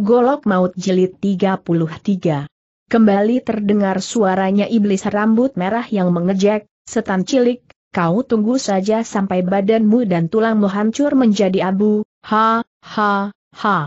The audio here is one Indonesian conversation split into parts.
Golok Maut Jelit 33. Kembali terdengar suaranya iblis rambut merah yang mengejek, setan cilik, kau tunggu saja sampai badanmu dan tulangmu hancur menjadi abu, ha, ha, ha.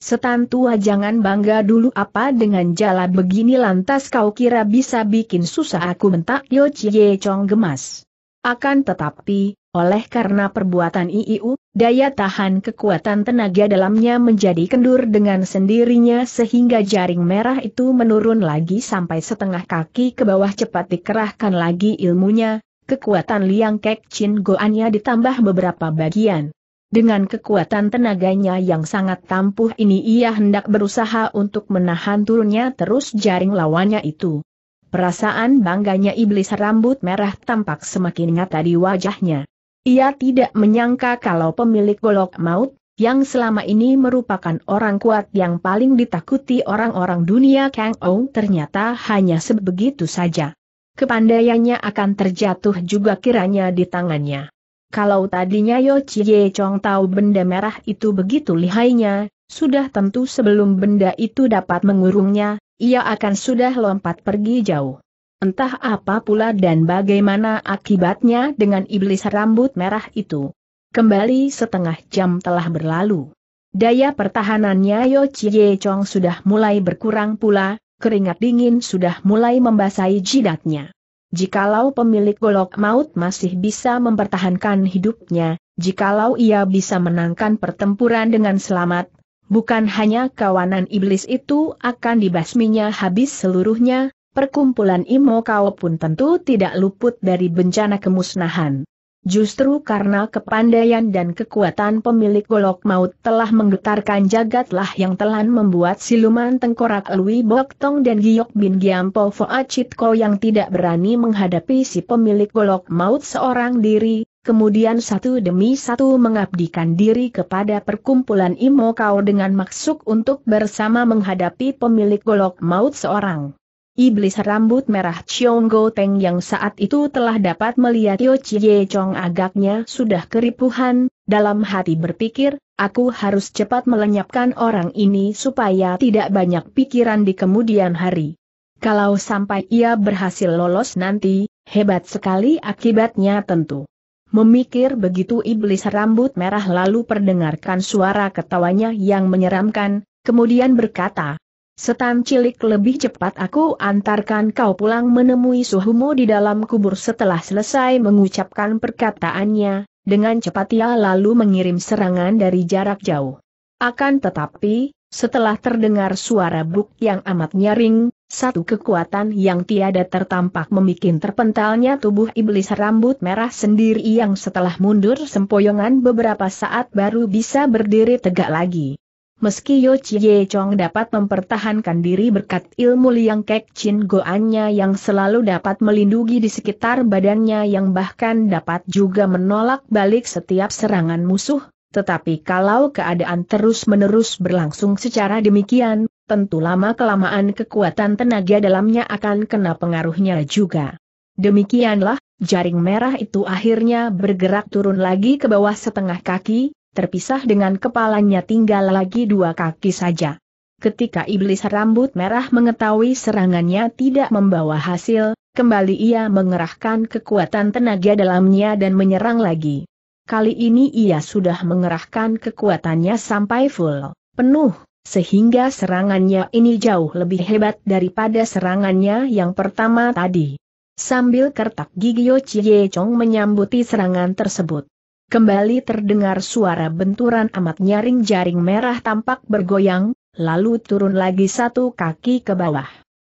Setan tua jangan bangga dulu apa dengan jala begini lantas kau kira bisa bikin susah aku mentak Yo Chie Chong gemas. Akan tetapi, oleh karena perbuatan IIU, daya tahan kekuatan tenaga dalamnya menjadi kendur dengan sendirinya sehingga jaring merah itu menurun lagi sampai setengah kaki ke bawah cepat dikerahkan lagi ilmunya, kekuatan liang kek chin goannya ditambah beberapa bagian. Dengan kekuatan tenaganya yang sangat tampuh ini ia hendak berusaha untuk menahan turunnya terus jaring lawannya itu. Perasaan bangganya iblis rambut merah tampak semakin nyata di wajahnya. Ia tidak menyangka kalau pemilik golok maut, yang selama ini merupakan orang kuat yang paling ditakuti orang-orang dunia Kang Ou ternyata hanya sebegitu saja. Kepandaiannya akan terjatuh juga kiranya di tangannya. Kalau tadinya Yo Chie Chong tahu benda merah itu begitu lihainya, sudah tentu sebelum benda itu dapat mengurungnya, ia akan sudah lompat pergi jauh. Entah apa pula dan bagaimana akibatnya dengan iblis rambut merah itu. Kembali setengah jam telah berlalu. Daya pertahanannya Yo Chie Chong sudah mulai berkurang pula, keringat dingin sudah mulai membasahi jidatnya. Jikalau pemilik golok maut masih bisa mempertahankan hidupnya, jikalau ia bisa menangkan pertempuran dengan selamat, Bukan hanya kawanan iblis itu akan dibasminya habis seluruhnya, perkumpulan Imo Kau pun tentu tidak luput dari bencana kemusnahan. Justru karena kepandaian dan kekuatan pemilik golok maut telah menggetarkan jagatlah yang telah membuat siluman tengkorak Lui Tong dan Giyok Bin Giampo Foacitko yang tidak berani menghadapi si pemilik golok maut seorang diri, kemudian satu demi satu mengabdikan diri kepada perkumpulan Imo Kau dengan maksud untuk bersama menghadapi pemilik golok maut seorang. Iblis rambut merah Chiong Go Teng yang saat itu telah dapat melihat Yo Chie Chong agaknya sudah keripuhan, dalam hati berpikir, aku harus cepat melenyapkan orang ini supaya tidak banyak pikiran di kemudian hari. Kalau sampai ia berhasil lolos nanti, hebat sekali akibatnya tentu. Memikir begitu iblis rambut merah lalu perdengarkan suara ketawanya yang menyeramkan, kemudian berkata, Setan cilik lebih cepat aku antarkan kau pulang menemui suhumu di dalam kubur setelah selesai mengucapkan perkataannya, dengan cepat ia lalu mengirim serangan dari jarak jauh. Akan tetapi, setelah terdengar suara buk yang amat nyaring, satu kekuatan yang tiada tertampak memikin terpentalnya tubuh iblis rambut merah sendiri yang setelah mundur sempoyongan beberapa saat baru bisa berdiri tegak lagi. Meski Yo Chie Chong dapat mempertahankan diri berkat ilmu Liang Kek Chin Goannya yang selalu dapat melindungi di sekitar badannya yang bahkan dapat juga menolak balik setiap serangan musuh, tetapi kalau keadaan terus-menerus berlangsung secara demikian, tentu lama-kelamaan kekuatan tenaga dalamnya akan kena pengaruhnya juga. Demikianlah, jaring merah itu akhirnya bergerak turun lagi ke bawah setengah kaki, terpisah dengan kepalanya tinggal lagi dua kaki saja. Ketika iblis rambut merah mengetahui serangannya tidak membawa hasil, kembali ia mengerahkan kekuatan tenaga dalamnya dan menyerang lagi. Kali ini ia sudah mengerahkan kekuatannya sampai full, penuh, sehingga serangannya ini jauh lebih hebat daripada serangannya yang pertama tadi. Sambil kertak gigi Yo Chie Chong menyambuti serangan tersebut. Kembali terdengar suara benturan amat nyaring jaring merah tampak bergoyang, lalu turun lagi satu kaki ke bawah.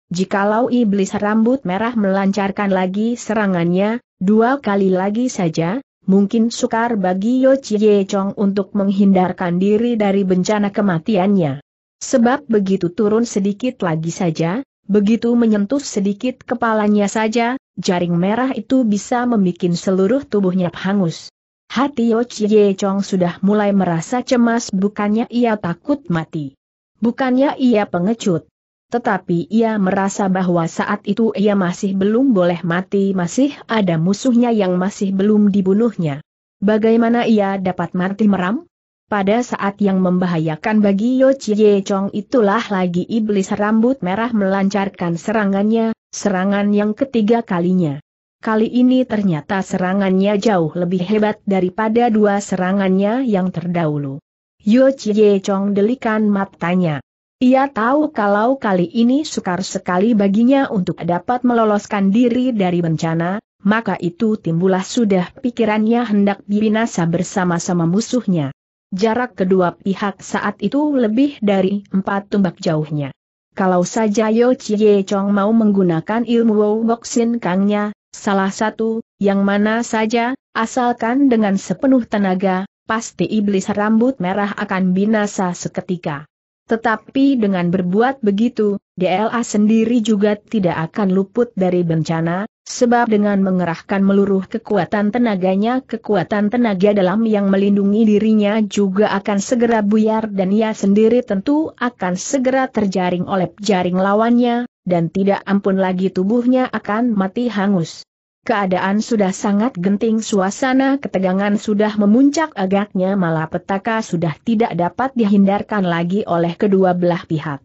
Jikalau iblis rambut merah melancarkan lagi serangannya, dua kali lagi saja, mungkin sukar bagi Yo Chie Chong untuk menghindarkan diri dari bencana kematiannya. Sebab begitu turun sedikit lagi saja, begitu menyentuh sedikit kepalanya saja, jaring merah itu bisa membuat seluruh tubuhnya hangus. Hati Yo Chie Chong sudah mulai merasa cemas bukannya ia takut mati. Bukannya ia pengecut. Tetapi ia merasa bahwa saat itu ia masih belum boleh mati masih ada musuhnya yang masih belum dibunuhnya. Bagaimana ia dapat mati meram? Pada saat yang membahayakan bagi Yo Chie Chong itulah lagi iblis rambut merah melancarkan serangannya, serangan yang ketiga kalinya. Kali ini ternyata serangannya jauh lebih hebat daripada dua serangannya yang terdahulu. Yo Chie Chong delikan matanya. Ia tahu kalau kali ini sukar sekali baginya untuk dapat meloloskan diri dari bencana, maka itu timbullah sudah pikirannya hendak binasa bersama-sama musuhnya. Jarak kedua pihak saat itu lebih dari empat tumbak jauhnya. Kalau saja Yo Chie Chong mau menggunakan ilmu Woxin Kangnya, salah satu, yang mana saja, asalkan dengan sepenuh tenaga, pasti iblis rambut merah akan binasa seketika. Tetapi dengan berbuat begitu, DLA sendiri juga tidak akan luput dari bencana, Sebab dengan mengerahkan meluruh kekuatan tenaganya, kekuatan tenaga dalam yang melindungi dirinya juga akan segera buyar dan ia sendiri tentu akan segera terjaring oleh jaring lawannya, dan tidak ampun lagi tubuhnya akan mati hangus. Keadaan sudah sangat genting suasana ketegangan sudah memuncak agaknya malapetaka sudah tidak dapat dihindarkan lagi oleh kedua belah pihak.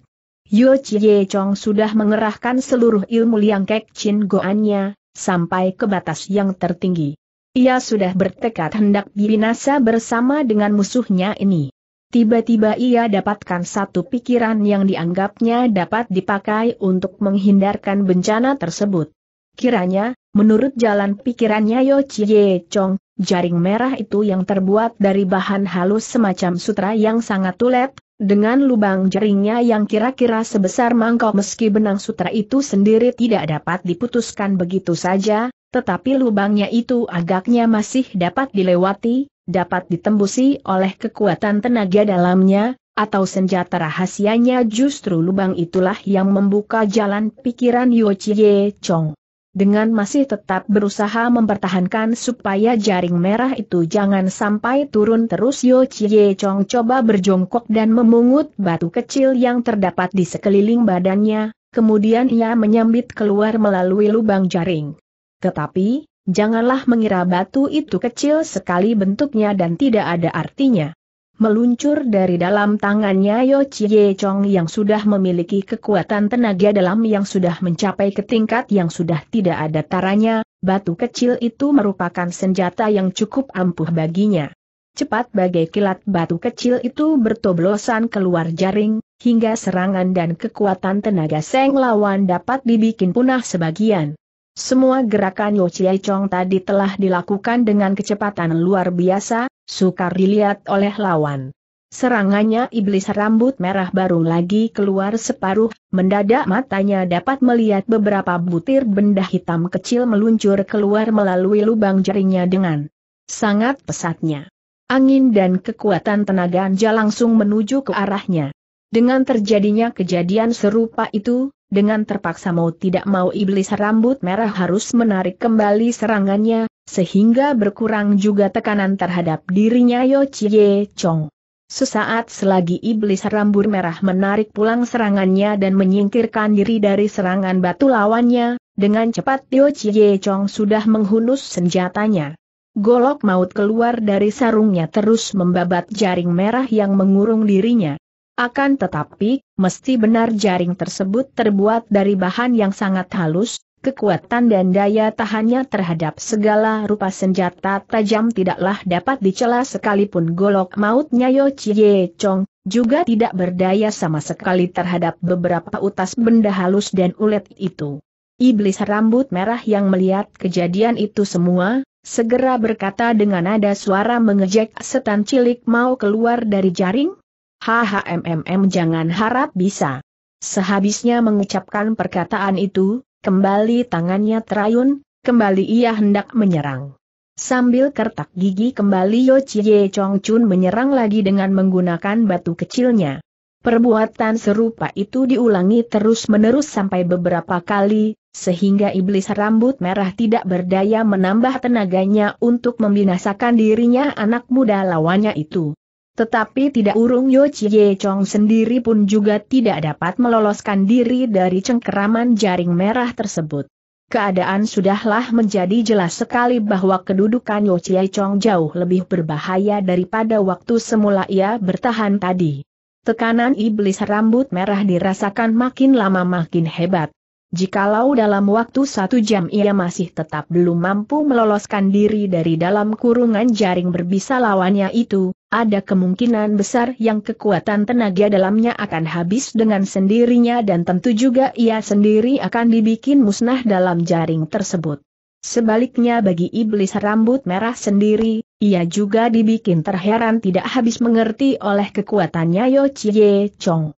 Yo Chie Chong sudah mengerahkan seluruh ilmu liang kek chin goannya, sampai ke batas yang tertinggi. Ia sudah bertekad hendak binasa bersama dengan musuhnya ini. Tiba-tiba ia dapatkan satu pikiran yang dianggapnya dapat dipakai untuk menghindarkan bencana tersebut. Kiranya, menurut jalan pikirannya Yo Chie Chong, jaring merah itu yang terbuat dari bahan halus semacam sutra yang sangat tulet, dengan lubang jaringnya yang kira-kira sebesar mangkok meski benang sutra itu sendiri tidak dapat diputuskan begitu saja, tetapi lubangnya itu agaknya masih dapat dilewati, dapat ditembusi oleh kekuatan tenaga dalamnya, atau senjata rahasianya justru lubang itulah yang membuka jalan pikiran Yo Chie Chong dengan masih tetap berusaha mempertahankan supaya jaring merah itu jangan sampai turun terus Yo Chie Chong coba berjongkok dan memungut batu kecil yang terdapat di sekeliling badannya, kemudian ia menyambit keluar melalui lubang jaring. Tetapi, janganlah mengira batu itu kecil sekali bentuknya dan tidak ada artinya meluncur dari dalam tangannya Yo Chie Chong yang sudah memiliki kekuatan tenaga dalam yang sudah mencapai ke tingkat yang sudah tidak ada taranya, batu kecil itu merupakan senjata yang cukup ampuh baginya. Cepat bagai kilat batu kecil itu bertoblosan keluar jaring, hingga serangan dan kekuatan tenaga seng lawan dapat dibikin punah sebagian. Semua gerakan Yo Chie Chong tadi telah dilakukan dengan kecepatan luar biasa, sukar dilihat oleh lawan. Serangannya iblis rambut merah baru lagi keluar separuh, mendadak matanya dapat melihat beberapa butir benda hitam kecil meluncur keluar melalui lubang jarinya dengan sangat pesatnya. Angin dan kekuatan tenaga anja langsung menuju ke arahnya. Dengan terjadinya kejadian serupa itu, dengan terpaksa mau tidak mau iblis rambut merah harus menarik kembali serangannya, sehingga berkurang juga tekanan terhadap dirinya Yo Chie Chong. Sesaat selagi iblis rambut merah menarik pulang serangannya dan menyingkirkan diri dari serangan batu lawannya, dengan cepat Yo Chie Chong sudah menghunus senjatanya. Golok maut keluar dari sarungnya terus membabat jaring merah yang mengurung dirinya. Akan tetapi, mesti benar jaring tersebut terbuat dari bahan yang sangat halus, kekuatan dan daya tahannya terhadap segala rupa senjata tajam tidaklah dapat dicela sekalipun golok mautnya Yo Chie Chong, juga tidak berdaya sama sekali terhadap beberapa utas benda halus dan ulet itu. Iblis rambut merah yang melihat kejadian itu semua, segera berkata dengan nada suara mengejek setan cilik mau keluar dari jaring? HHMMM jangan harap bisa. Sehabisnya mengucapkan perkataan itu, Kembali tangannya terayun, kembali ia hendak menyerang. Sambil kertak gigi kembali Yo Chie Chong Chun menyerang lagi dengan menggunakan batu kecilnya. Perbuatan serupa itu diulangi terus-menerus sampai beberapa kali, sehingga iblis rambut merah tidak berdaya menambah tenaganya untuk membinasakan dirinya anak muda lawannya itu. Tetapi tidak urung Yo Chie Chong sendiri pun juga tidak dapat meloloskan diri dari cengkeraman jaring merah tersebut. Keadaan sudahlah menjadi jelas sekali bahwa kedudukan Yo Chie Chong jauh lebih berbahaya daripada waktu semula ia bertahan tadi. Tekanan iblis rambut merah dirasakan makin lama makin hebat. Jikalau dalam waktu satu jam ia masih tetap belum mampu meloloskan diri dari dalam kurungan jaring berbisa lawannya itu, ada kemungkinan besar yang kekuatan tenaga dalamnya akan habis dengan sendirinya dan tentu juga ia sendiri akan dibikin musnah dalam jaring tersebut. Sebaliknya bagi iblis rambut merah sendiri, ia juga dibikin terheran tidak habis mengerti oleh kekuatannya Yo Chie Chong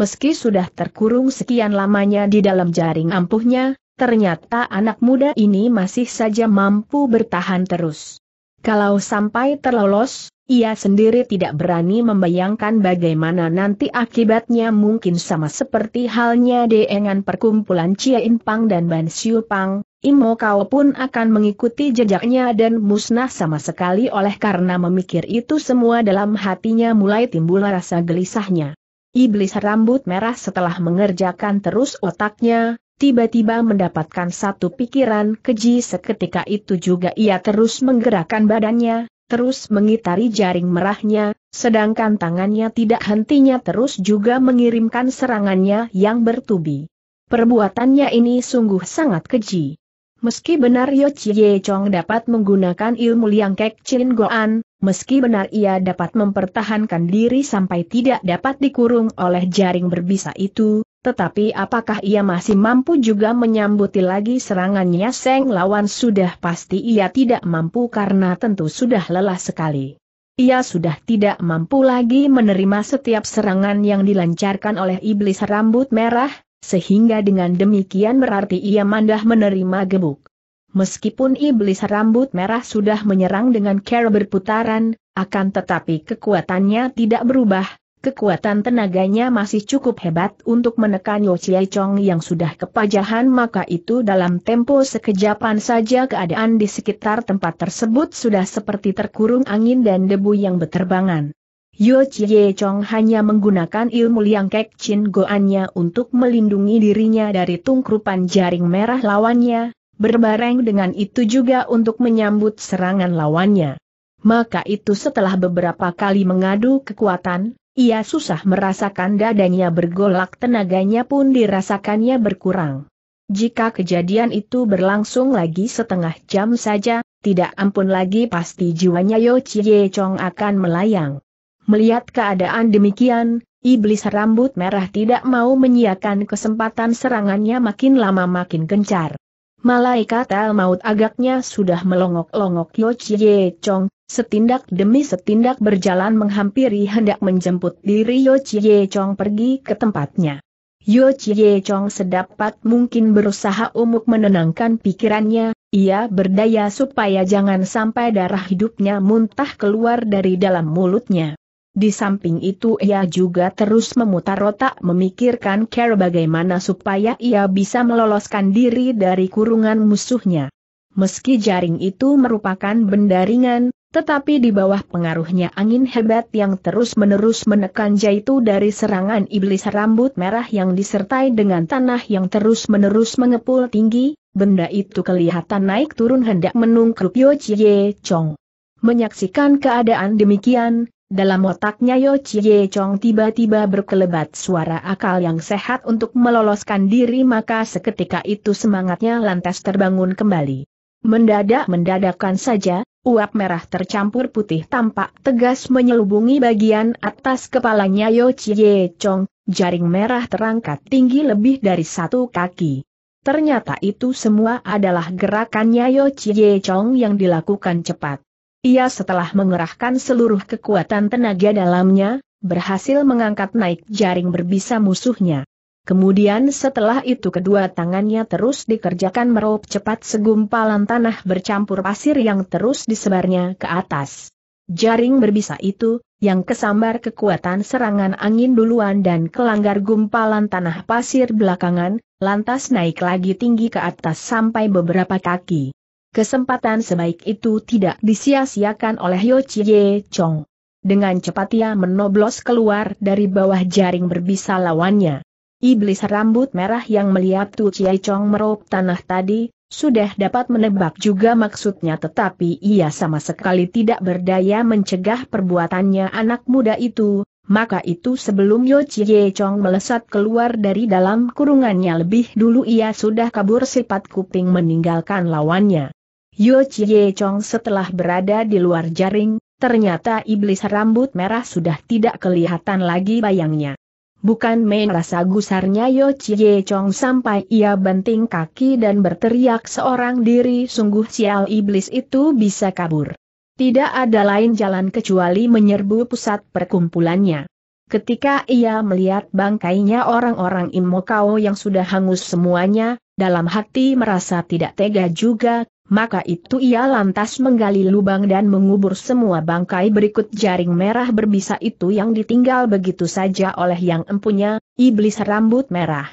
meski sudah terkurung sekian lamanya di dalam jaring ampuhnya, ternyata anak muda ini masih saja mampu bertahan terus. Kalau sampai terlolos, ia sendiri tidak berani membayangkan bagaimana nanti akibatnya mungkin sama seperti halnya dengan perkumpulan Cie Impang dan Ban Siu Pang, Imo Kau pun akan mengikuti jejaknya dan musnah sama sekali oleh karena memikir itu semua dalam hatinya mulai timbul rasa gelisahnya. Iblis rambut merah setelah mengerjakan terus otaknya, tiba-tiba mendapatkan satu pikiran keji seketika itu juga ia terus menggerakkan badannya, terus mengitari jaring merahnya, sedangkan tangannya tidak hentinya terus juga mengirimkan serangannya yang bertubi. Perbuatannya ini sungguh sangat keji. Meski benar Yo Chie Chong dapat menggunakan ilmu liang kek Chin Goan, meski benar ia dapat mempertahankan diri sampai tidak dapat dikurung oleh jaring berbisa itu, tetapi apakah ia masih mampu juga menyambuti lagi serangannya Seng lawan sudah pasti ia tidak mampu karena tentu sudah lelah sekali. Ia sudah tidak mampu lagi menerima setiap serangan yang dilancarkan oleh iblis rambut merah, sehingga dengan demikian berarti ia mandah menerima gebuk. Meskipun iblis rambut merah sudah menyerang dengan cara berputaran, akan tetapi kekuatannya tidak berubah, kekuatan tenaganya masih cukup hebat untuk menekan Yo Chie Chong yang sudah kepajahan maka itu dalam tempo sekejapan saja keadaan di sekitar tempat tersebut sudah seperti terkurung angin dan debu yang beterbangan. Yo Chie Chong hanya menggunakan ilmu liang kek chin goannya untuk melindungi dirinya dari tungkrupan jaring merah lawannya, berbareng dengan itu juga untuk menyambut serangan lawannya. Maka itu setelah beberapa kali mengadu kekuatan, ia susah merasakan dadanya bergolak tenaganya pun dirasakannya berkurang. Jika kejadian itu berlangsung lagi setengah jam saja, tidak ampun lagi pasti jiwanya Yo Chie Chong akan melayang. Melihat keadaan demikian, iblis rambut merah tidak mau menyiakan kesempatan serangannya makin lama makin gencar. Malaikat al maut agaknya sudah melongok-longok Yo Chie Chong, setindak demi setindak berjalan menghampiri hendak menjemput diri Yo Chie Chong pergi ke tempatnya. Yo Chie Chong sedapat mungkin berusaha umuk menenangkan pikirannya, ia berdaya supaya jangan sampai darah hidupnya muntah keluar dari dalam mulutnya. Di samping itu ia juga terus memutar otak memikirkan cara bagaimana supaya ia bisa meloloskan diri dari kurungan musuhnya. Meski jaring itu merupakan benda ringan, tetapi di bawah pengaruhnya angin hebat yang terus-menerus menekan jaitu dari serangan iblis rambut merah yang disertai dengan tanah yang terus-menerus mengepul tinggi, benda itu kelihatan naik turun hendak menungkrup Yo Chie Chong. Menyaksikan keadaan demikian, dalam otaknya Yo Chie Chong tiba-tiba berkelebat suara akal yang sehat untuk meloloskan diri maka seketika itu semangatnya lantas terbangun kembali. Mendadak-mendadakan saja, uap merah tercampur putih tampak tegas menyelubungi bagian atas kepalanya Yo Chie Chong, jaring merah terangkat tinggi lebih dari satu kaki. Ternyata itu semua adalah gerakannya Yo Chie Chong yang dilakukan cepat. Ia setelah mengerahkan seluruh kekuatan tenaga dalamnya, berhasil mengangkat naik jaring berbisa musuhnya. Kemudian setelah itu kedua tangannya terus dikerjakan meraup cepat segumpalan tanah bercampur pasir yang terus disebarnya ke atas. Jaring berbisa itu, yang kesambar kekuatan serangan angin duluan dan kelanggar gumpalan tanah pasir belakangan, lantas naik lagi tinggi ke atas sampai beberapa kaki. Kesempatan sebaik itu tidak disia-siakan oleh Yo Chie Chong. Dengan cepat ia menoblos keluar dari bawah jaring berbisa lawannya. Iblis rambut merah yang melihat Tu Chie Chong merob tanah tadi, sudah dapat menebak juga maksudnya tetapi ia sama sekali tidak berdaya mencegah perbuatannya anak muda itu, maka itu sebelum Yo Chie Chong melesat keluar dari dalam kurungannya lebih dulu ia sudah kabur sifat kuping meninggalkan lawannya. Yo Chie Chong setelah berada di luar jaring, ternyata iblis rambut merah sudah tidak kelihatan lagi bayangnya. Bukan main rasa gusarnya Yo Chie Chong sampai ia banting kaki dan berteriak seorang diri sungguh sial iblis itu bisa kabur. Tidak ada lain jalan kecuali menyerbu pusat perkumpulannya. Ketika ia melihat bangkainya orang-orang Imokao yang sudah hangus semuanya, dalam hati merasa tidak tega juga, maka itu ia lantas menggali lubang dan mengubur semua bangkai berikut jaring merah berbisa itu yang ditinggal begitu saja oleh yang empunya, iblis rambut merah.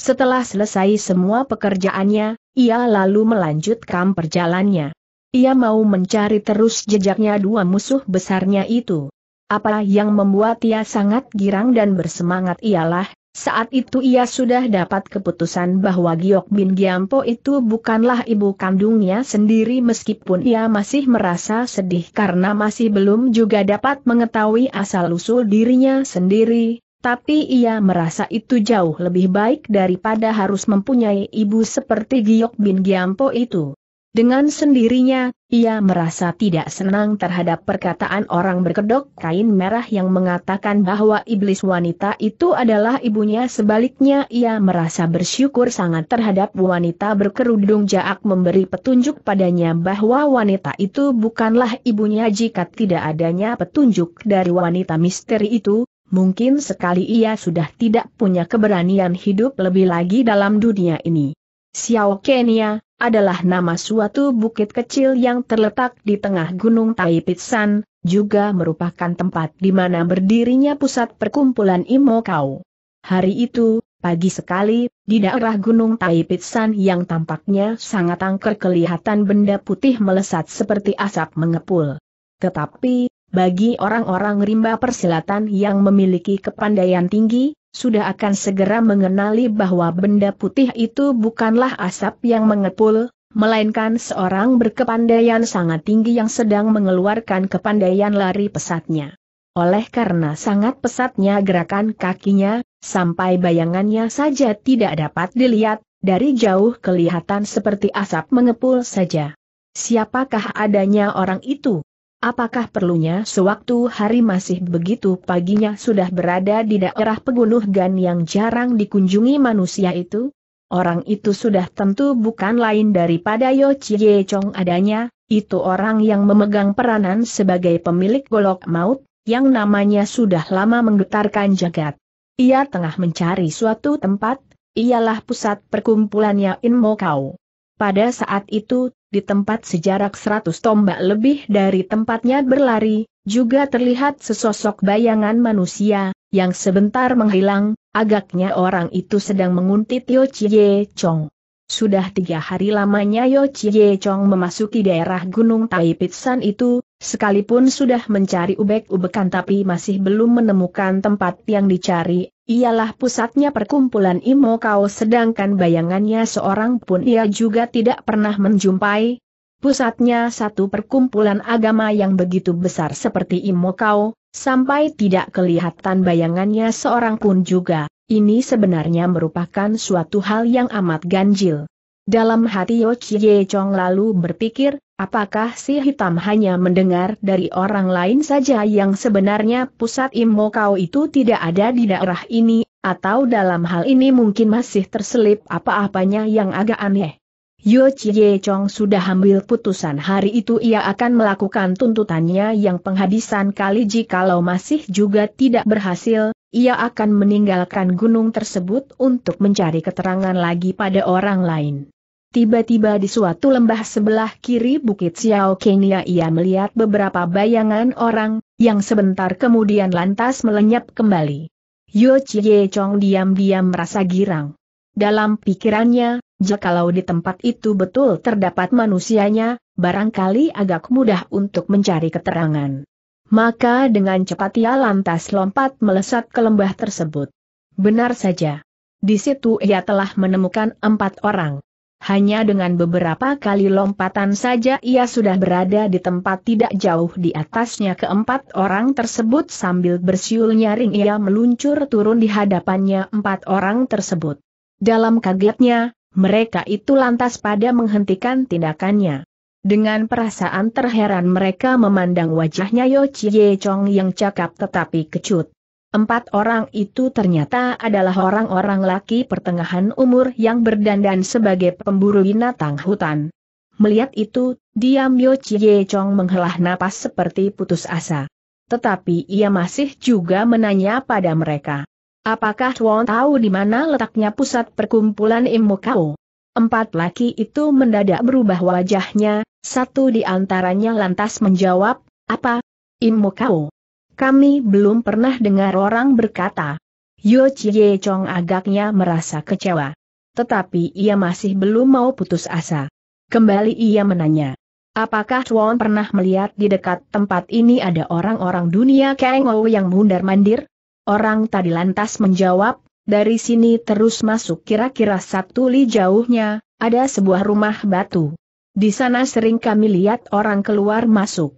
Setelah selesai semua pekerjaannya, ia lalu melanjutkan perjalannya. Ia mau mencari terus jejaknya dua musuh besarnya itu. Apa yang membuat ia sangat girang dan bersemangat ialah, saat itu ia sudah dapat keputusan bahwa Giok Bin Giampo itu bukanlah ibu kandungnya sendiri meskipun ia masih merasa sedih karena masih belum juga dapat mengetahui asal-usul dirinya sendiri, tapi ia merasa itu jauh lebih baik daripada harus mempunyai ibu seperti Giok Bin Giampo itu. Dengan sendirinya, ia merasa tidak senang terhadap perkataan orang berkedok kain merah yang mengatakan bahwa iblis wanita itu adalah ibunya sebaliknya ia merasa bersyukur sangat terhadap wanita berkerudung jaak memberi petunjuk padanya bahwa wanita itu bukanlah ibunya jika tidak adanya petunjuk dari wanita misteri itu, mungkin sekali ia sudah tidak punya keberanian hidup lebih lagi dalam dunia ini. Xiao Kenya, adalah nama suatu bukit kecil yang terletak di tengah Gunung Taipitsan, juga merupakan tempat di mana berdirinya pusat perkumpulan Imokau. Hari itu, pagi sekali, di daerah Gunung Taipitsan yang tampaknya sangat angker kelihatan benda putih melesat seperti asap mengepul. Tetapi, bagi orang-orang rimba persilatan yang memiliki kepandaian tinggi, sudah akan segera mengenali bahwa benda putih itu bukanlah asap yang mengepul, melainkan seorang berkepandaian sangat tinggi yang sedang mengeluarkan kepandaian lari pesatnya. Oleh karena sangat pesatnya gerakan kakinya, sampai bayangannya saja tidak dapat dilihat, dari jauh kelihatan seperti asap mengepul saja. Siapakah adanya orang itu? Apakah perlunya sewaktu hari masih begitu paginya sudah berada di daerah pegunungan yang jarang dikunjungi manusia itu? Orang itu sudah tentu bukan lain daripada Yo Chie Chong adanya, itu orang yang memegang peranan sebagai pemilik golok maut, yang namanya sudah lama menggetarkan jagat. Ia tengah mencari suatu tempat, ialah pusat perkumpulannya Mo Kau. Pada saat itu, di tempat sejarak seratus tombak lebih dari tempatnya berlari, juga terlihat sesosok bayangan manusia, yang sebentar menghilang, agaknya orang itu sedang menguntit Yo Chie Chong. Sudah tiga hari lamanya Yo Chie Chong memasuki daerah Gunung Taipitsan itu, Sekalipun sudah mencari ubek-ubekan tapi masih belum menemukan tempat yang dicari, ialah pusatnya perkumpulan Imo Kau sedangkan bayangannya seorang pun ia juga tidak pernah menjumpai. Pusatnya satu perkumpulan agama yang begitu besar seperti Imo Kau, sampai tidak kelihatan bayangannya seorang pun juga, ini sebenarnya merupakan suatu hal yang amat ganjil. Dalam hati Yo Chie Chong lalu berpikir, Apakah si hitam hanya mendengar dari orang lain saja yang sebenarnya pusat imo kau itu tidak ada di daerah ini, atau dalam hal ini mungkin masih terselip apa-apanya yang agak aneh? Yo Chie Chong sudah ambil putusan hari itu ia akan melakukan tuntutannya yang penghabisan kali jikalau masih juga tidak berhasil, ia akan meninggalkan gunung tersebut untuk mencari keterangan lagi pada orang lain. Tiba-tiba di suatu lembah sebelah kiri Bukit Xiao Kenya ia melihat beberapa bayangan orang, yang sebentar kemudian lantas melenyap kembali. Yo Chie Chong diam-diam merasa girang. Dalam pikirannya, jikalau di tempat itu betul terdapat manusianya, barangkali agak mudah untuk mencari keterangan. Maka dengan cepat ia lantas lompat melesat ke lembah tersebut. Benar saja. Di situ ia telah menemukan empat orang. Hanya dengan beberapa kali lompatan saja ia sudah berada di tempat tidak jauh di atasnya keempat orang tersebut sambil bersiul nyaring ia meluncur turun di hadapannya empat orang tersebut. Dalam kagetnya, mereka itu lantas pada menghentikan tindakannya. Dengan perasaan terheran mereka memandang wajahnya Yo Chie Chong yang cakap tetapi kecut. Empat orang itu ternyata adalah orang-orang laki pertengahan umur yang berdandan sebagai pemburu binatang hutan. Melihat itu, diam Yo Chie Chong menghela napas seperti putus asa. Tetapi ia masih juga menanya pada mereka. Apakah Tuan tahu di mana letaknya pusat perkumpulan Imokau? kau? Empat laki itu mendadak berubah wajahnya, satu di antaranya lantas menjawab, apa? Imokau? kau kami belum pernah dengar orang berkata. Yo Chie Chong agaknya merasa kecewa. Tetapi ia masih belum mau putus asa. Kembali ia menanya. Apakah Chuan pernah melihat di dekat tempat ini ada orang-orang dunia Ou yang mundar-mandir? Orang tadi lantas menjawab, dari sini terus masuk kira-kira satu li jauhnya, ada sebuah rumah batu. Di sana sering kami lihat orang keluar masuk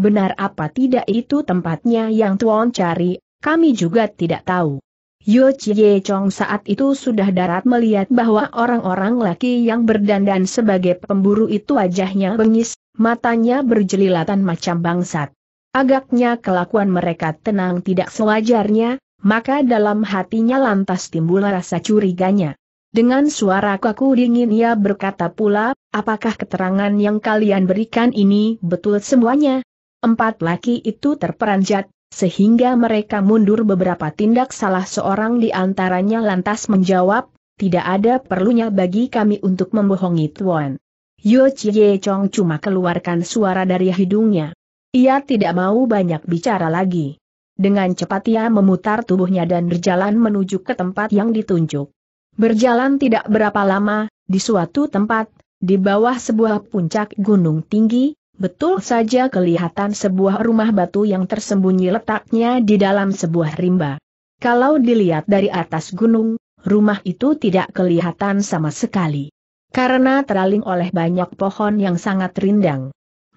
benar apa tidak itu tempatnya yang Tuan cari, kami juga tidak tahu. Yo Chie Chong saat itu sudah darat melihat bahwa orang-orang laki yang berdandan sebagai pemburu itu wajahnya bengis, matanya berjelilatan macam bangsat. Agaknya kelakuan mereka tenang tidak sewajarnya, maka dalam hatinya lantas timbul rasa curiganya. Dengan suara kaku dingin ia berkata pula, apakah keterangan yang kalian berikan ini betul semuanya? Empat laki itu terperanjat, sehingga mereka mundur beberapa tindak salah seorang di antaranya lantas menjawab, tidak ada perlunya bagi kami untuk membohongi Tuan. Yo Chie Chong cuma keluarkan suara dari hidungnya. Ia tidak mau banyak bicara lagi. Dengan cepat ia memutar tubuhnya dan berjalan menuju ke tempat yang ditunjuk. Berjalan tidak berapa lama, di suatu tempat, di bawah sebuah puncak gunung tinggi, Betul saja kelihatan sebuah rumah batu yang tersembunyi letaknya di dalam sebuah rimba. Kalau dilihat dari atas gunung, rumah itu tidak kelihatan sama sekali. Karena teraling oleh banyak pohon yang sangat rindang.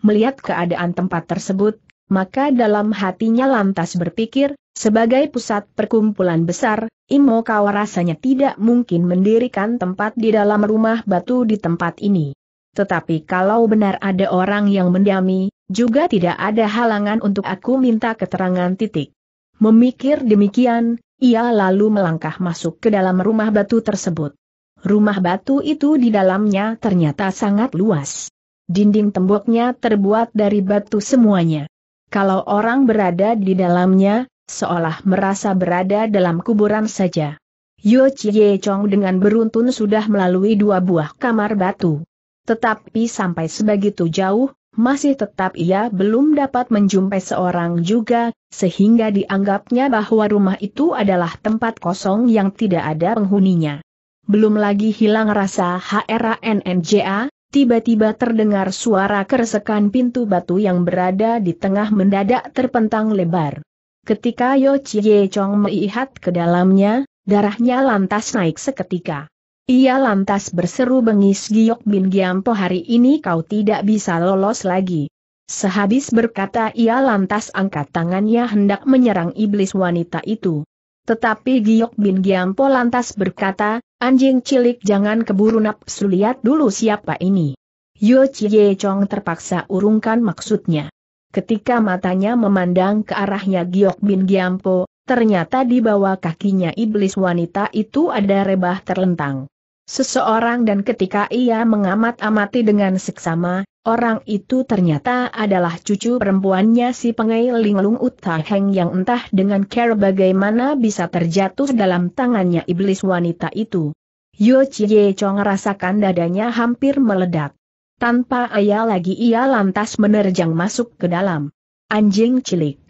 Melihat keadaan tempat tersebut, maka dalam hatinya lantas berpikir, sebagai pusat perkumpulan besar, Imokawa rasanya tidak mungkin mendirikan tempat di dalam rumah batu di tempat ini. Tetapi kalau benar ada orang yang mendiami, juga tidak ada halangan untuk aku minta keterangan titik. Memikir demikian, ia lalu melangkah masuk ke dalam rumah batu tersebut. Rumah batu itu di dalamnya ternyata sangat luas. Dinding temboknya terbuat dari batu semuanya. Kalau orang berada di dalamnya, seolah merasa berada dalam kuburan saja. Yo Chie Chong dengan beruntun sudah melalui dua buah kamar batu. Tetapi sampai sebegitu jauh, masih tetap ia belum dapat menjumpai seorang juga, sehingga dianggapnya bahwa rumah itu adalah tempat kosong yang tidak ada penghuninya. Belum lagi hilang rasa HRANNJA, Tiba-tiba terdengar suara keresekan pintu batu yang berada di tengah mendadak terpentang lebar. Ketika Yo Chie Chong melihat ke dalamnya, darahnya lantas naik seketika. Ia lantas berseru bengis Giok Bin Giampo hari ini kau tidak bisa lolos lagi. Sehabis berkata ia lantas angkat tangannya hendak menyerang iblis wanita itu. Tetapi Giok Bin Giampo lantas berkata, anjing cilik jangan keburu nafsu lihat dulu siapa ini. Yo Chie Chong terpaksa urungkan maksudnya. Ketika matanya memandang ke arahnya Giok Bin Giampo, ternyata di bawah kakinya iblis wanita itu ada rebah terlentang seseorang dan ketika ia mengamat-amati dengan seksama, orang itu ternyata adalah cucu perempuannya si Pengai Linglung Utaheng yang entah dengan care bagaimana bisa terjatuh dalam tangannya iblis wanita itu. Yo Chie Chong rasakan dadanya hampir meledak. Tanpa ayah lagi ia lantas menerjang masuk ke dalam. Anjing cilik.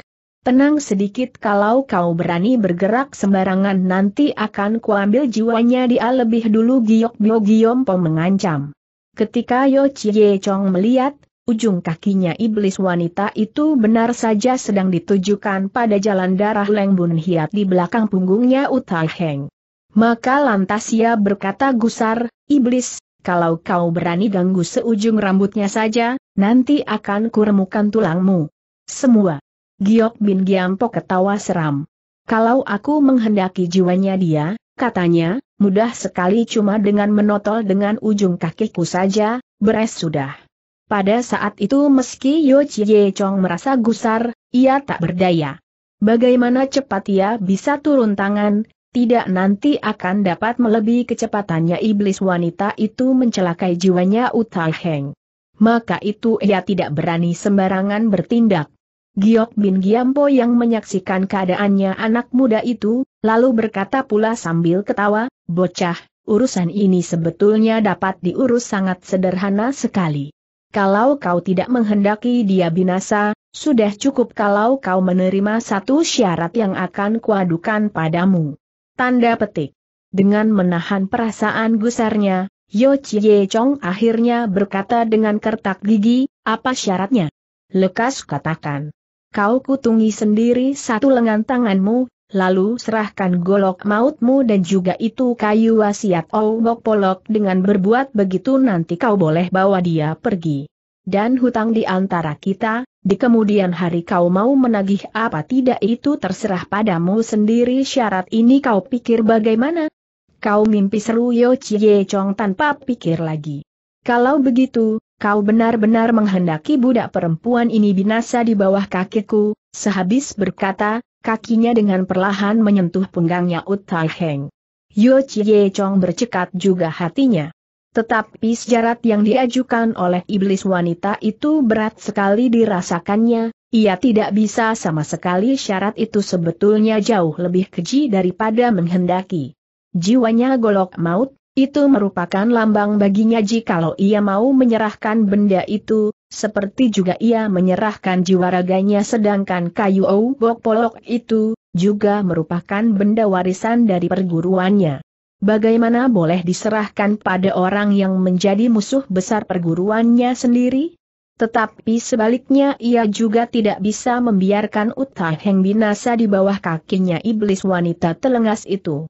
Tenang sedikit kalau kau berani bergerak sembarangan nanti akan kuambil jiwanya dia lebih dulu Giok Bio Giompo mengancam. Ketika Yo Chie Chong melihat, ujung kakinya iblis wanita itu benar saja sedang ditujukan pada jalan darah Leng Bun Hiat di belakang punggungnya Utai Heng. Maka lantas ia berkata gusar, iblis, kalau kau berani ganggu seujung rambutnya saja, nanti akan kuremukan tulangmu. Semua. Giok Bin Giampo ketawa seram. Kalau aku menghendaki jiwanya dia, katanya, mudah sekali cuma dengan menotol dengan ujung kakiku saja, beres sudah. Pada saat itu meski Yo Chie Chong merasa gusar, ia tak berdaya. Bagaimana cepat ia bisa turun tangan, tidak nanti akan dapat melebihi kecepatannya iblis wanita itu mencelakai jiwanya Utai Heng. Maka itu ia tidak berani sembarangan bertindak. Giok Bin Giampo yang menyaksikan keadaannya anak muda itu, lalu berkata pula sambil ketawa, bocah, urusan ini sebetulnya dapat diurus sangat sederhana sekali. Kalau kau tidak menghendaki dia binasa, sudah cukup kalau kau menerima satu syarat yang akan kuadukan padamu. Tanda petik. Dengan menahan perasaan gusarnya, Yo Chie Chong akhirnya berkata dengan kertak gigi, apa syaratnya? Lekas katakan kau kutungi sendiri satu lengan tanganmu, lalu serahkan golok mautmu dan juga itu kayu wasiat Owok Polok dengan berbuat begitu nanti kau boleh bawa dia pergi. Dan hutang di antara kita, di kemudian hari kau mau menagih apa tidak itu terserah padamu sendiri syarat ini kau pikir bagaimana? Kau mimpi seru Yo Chie Chong tanpa pikir lagi. Kalau begitu, kau benar-benar menghendaki budak perempuan ini binasa di bawah kakiku, sehabis berkata, kakinya dengan perlahan menyentuh punggangnya Utai Heng. Yo Chie Chong bercekat juga hatinya. Tetapi syarat yang diajukan oleh iblis wanita itu berat sekali dirasakannya, ia tidak bisa sama sekali syarat itu sebetulnya jauh lebih keji daripada menghendaki. Jiwanya golok maut, itu merupakan lambang baginya jikalau ia mau menyerahkan benda itu, seperti juga ia menyerahkan jiwa raganya sedangkan kayu obok polok itu, juga merupakan benda warisan dari perguruannya. Bagaimana boleh diserahkan pada orang yang menjadi musuh besar perguruannya sendiri? Tetapi sebaliknya ia juga tidak bisa membiarkan Utah yang binasa di bawah kakinya iblis wanita telengas itu.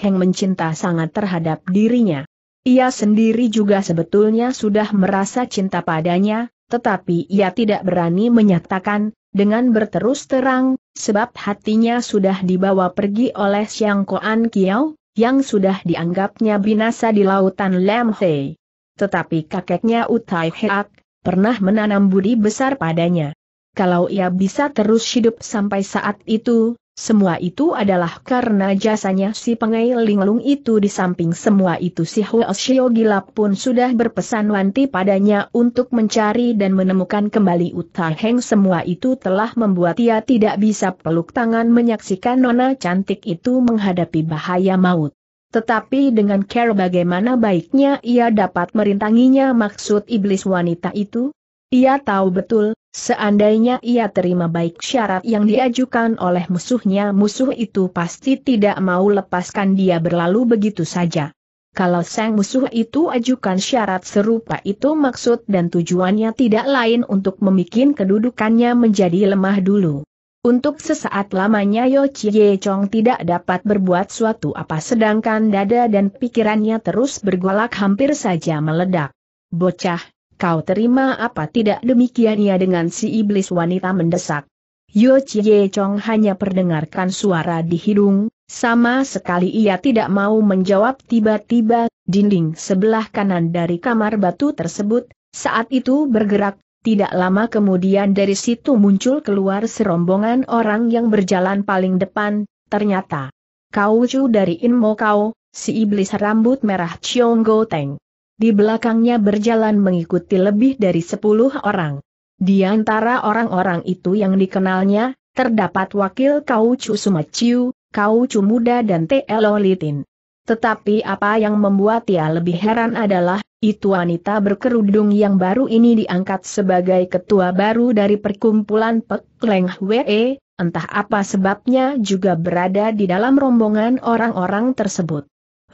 Heng mencinta sangat terhadap dirinya. Ia sendiri juga sebetulnya sudah merasa cinta padanya, tetapi ia tidak berani menyatakan, dengan berterus terang, sebab hatinya sudah dibawa pergi oleh Siang Koan Kiao, yang sudah dianggapnya binasa di lautan Lam Hei. Tetapi kakeknya Utai Heak, pernah menanam budi besar padanya. Kalau ia bisa terus hidup sampai saat itu, semua itu adalah karena jasanya si pengai linglung itu di samping semua itu si Huo Xiao gila pun sudah berpesan Wanti padanya untuk mencari dan menemukan kembali Uta Heng semua itu telah membuat ia tidak bisa peluk tangan menyaksikan nona cantik itu menghadapi bahaya maut. Tetapi dengan care bagaimana baiknya ia dapat merintanginya maksud iblis wanita itu? Ia tahu betul, Seandainya ia terima baik syarat yang diajukan oleh musuhnya musuh itu pasti tidak mau lepaskan dia berlalu begitu saja. Kalau sang musuh itu ajukan syarat serupa itu maksud dan tujuannya tidak lain untuk membuat kedudukannya menjadi lemah dulu. Untuk sesaat lamanya Yo Chie Chong tidak dapat berbuat suatu apa sedangkan dada dan pikirannya terus bergolak hampir saja meledak. Bocah, Kau terima apa tidak demikian demikiannya dengan si iblis wanita mendesak. Yo Chie Chong hanya perdengarkan suara di hidung, sama sekali ia tidak mau menjawab tiba-tiba, dinding sebelah kanan dari kamar batu tersebut, saat itu bergerak, tidak lama kemudian dari situ muncul keluar serombongan orang yang berjalan paling depan, ternyata. Kau cu dari Inmo Kau, si iblis rambut merah Chiong Go Teng. Di belakangnya berjalan mengikuti lebih dari sepuluh orang. Di antara orang-orang itu yang dikenalnya, terdapat wakil Kau Chu Sumaciu, Chu Muda dan T.L. Litin. Tetapi apa yang membuat ia lebih heran adalah, itu wanita berkerudung yang baru ini diangkat sebagai ketua baru dari perkumpulan Pek Leng Hwe, entah apa sebabnya juga berada di dalam rombongan orang-orang tersebut.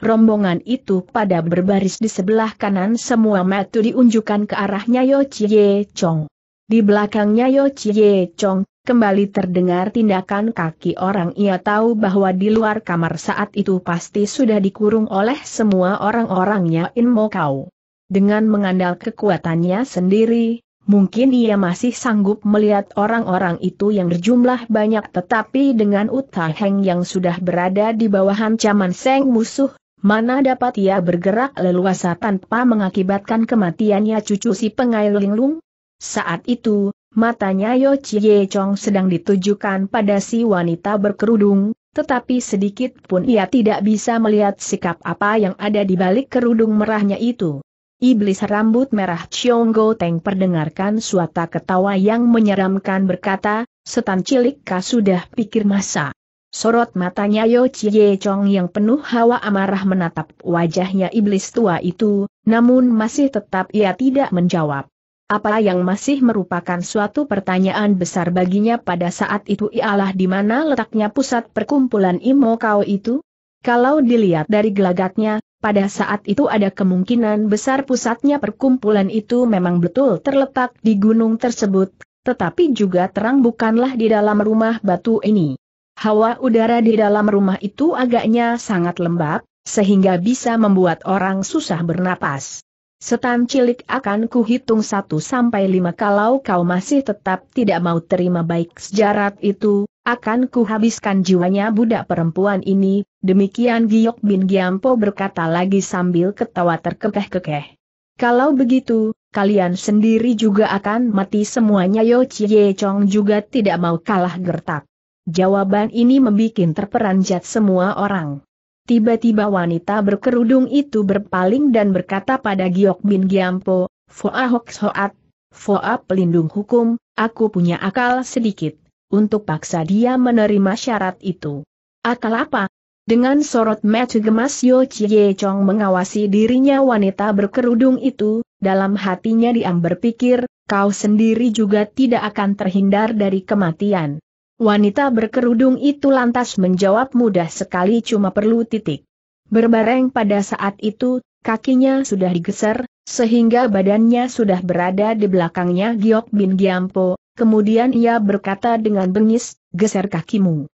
Rombongan itu pada berbaris di sebelah kanan semua mata diunjukkan ke arahnya Yo Chie Chong. Di belakangnya Yo Chie Chong, kembali terdengar tindakan kaki orang ia tahu bahwa di luar kamar saat itu pasti sudah dikurung oleh semua orang-orangnya In Mo Kau. Dengan mengandal kekuatannya sendiri, mungkin ia masih sanggup melihat orang-orang itu yang berjumlah banyak tetapi dengan Uta Heng yang sudah berada di bawah ancaman Seng musuh Mana dapat ia bergerak leluasa tanpa mengakibatkan kematiannya cucu si pengail linglung? Saat itu, matanya Yo Chie Chong sedang ditujukan pada si wanita berkerudung, tetapi sedikit pun ia tidak bisa melihat sikap apa yang ada di balik kerudung merahnya itu. Iblis rambut merah Chong Go Teng perdengarkan suara ketawa yang menyeramkan berkata, setan cilik kah sudah pikir masa. Sorot matanya Yo Chie Chong yang penuh hawa amarah menatap wajahnya iblis tua itu, namun masih tetap ia tidak menjawab. Apa yang masih merupakan suatu pertanyaan besar baginya pada saat itu ialah di mana letaknya pusat perkumpulan Imo Kau itu? Kalau dilihat dari gelagatnya, pada saat itu ada kemungkinan besar pusatnya perkumpulan itu memang betul terletak di gunung tersebut, tetapi juga terang bukanlah di dalam rumah batu ini. Hawa udara di dalam rumah itu agaknya sangat lembab, sehingga bisa membuat orang susah bernapas. Setan cilik akan kuhitung satu sampai lima kalau kau masih tetap tidak mau terima baik sejarat itu, akan kuhabiskan jiwanya budak perempuan ini, demikian Giyok Bin Giampo berkata lagi sambil ketawa terkekeh-kekeh. Kalau begitu, kalian sendiri juga akan mati semuanya Yo Chie Chong juga tidak mau kalah gertak. Jawaban ini membuat terperanjat semua orang. Tiba-tiba wanita berkerudung itu berpaling dan berkata pada Giok Bin Giampo, Foa Hok Soat, Foa pelindung hukum, aku punya akal sedikit, untuk paksa dia menerima syarat itu. Akal apa? Dengan sorot mata gemas Yo Chie Chong mengawasi dirinya wanita berkerudung itu, dalam hatinya diam berpikir, kau sendiri juga tidak akan terhindar dari kematian. Wanita berkerudung itu lantas menjawab mudah sekali cuma perlu titik. Berbareng pada saat itu, kakinya sudah digeser, sehingga badannya sudah berada di belakangnya Giok Bin Giampo, kemudian ia berkata dengan bengis, geser kakimu.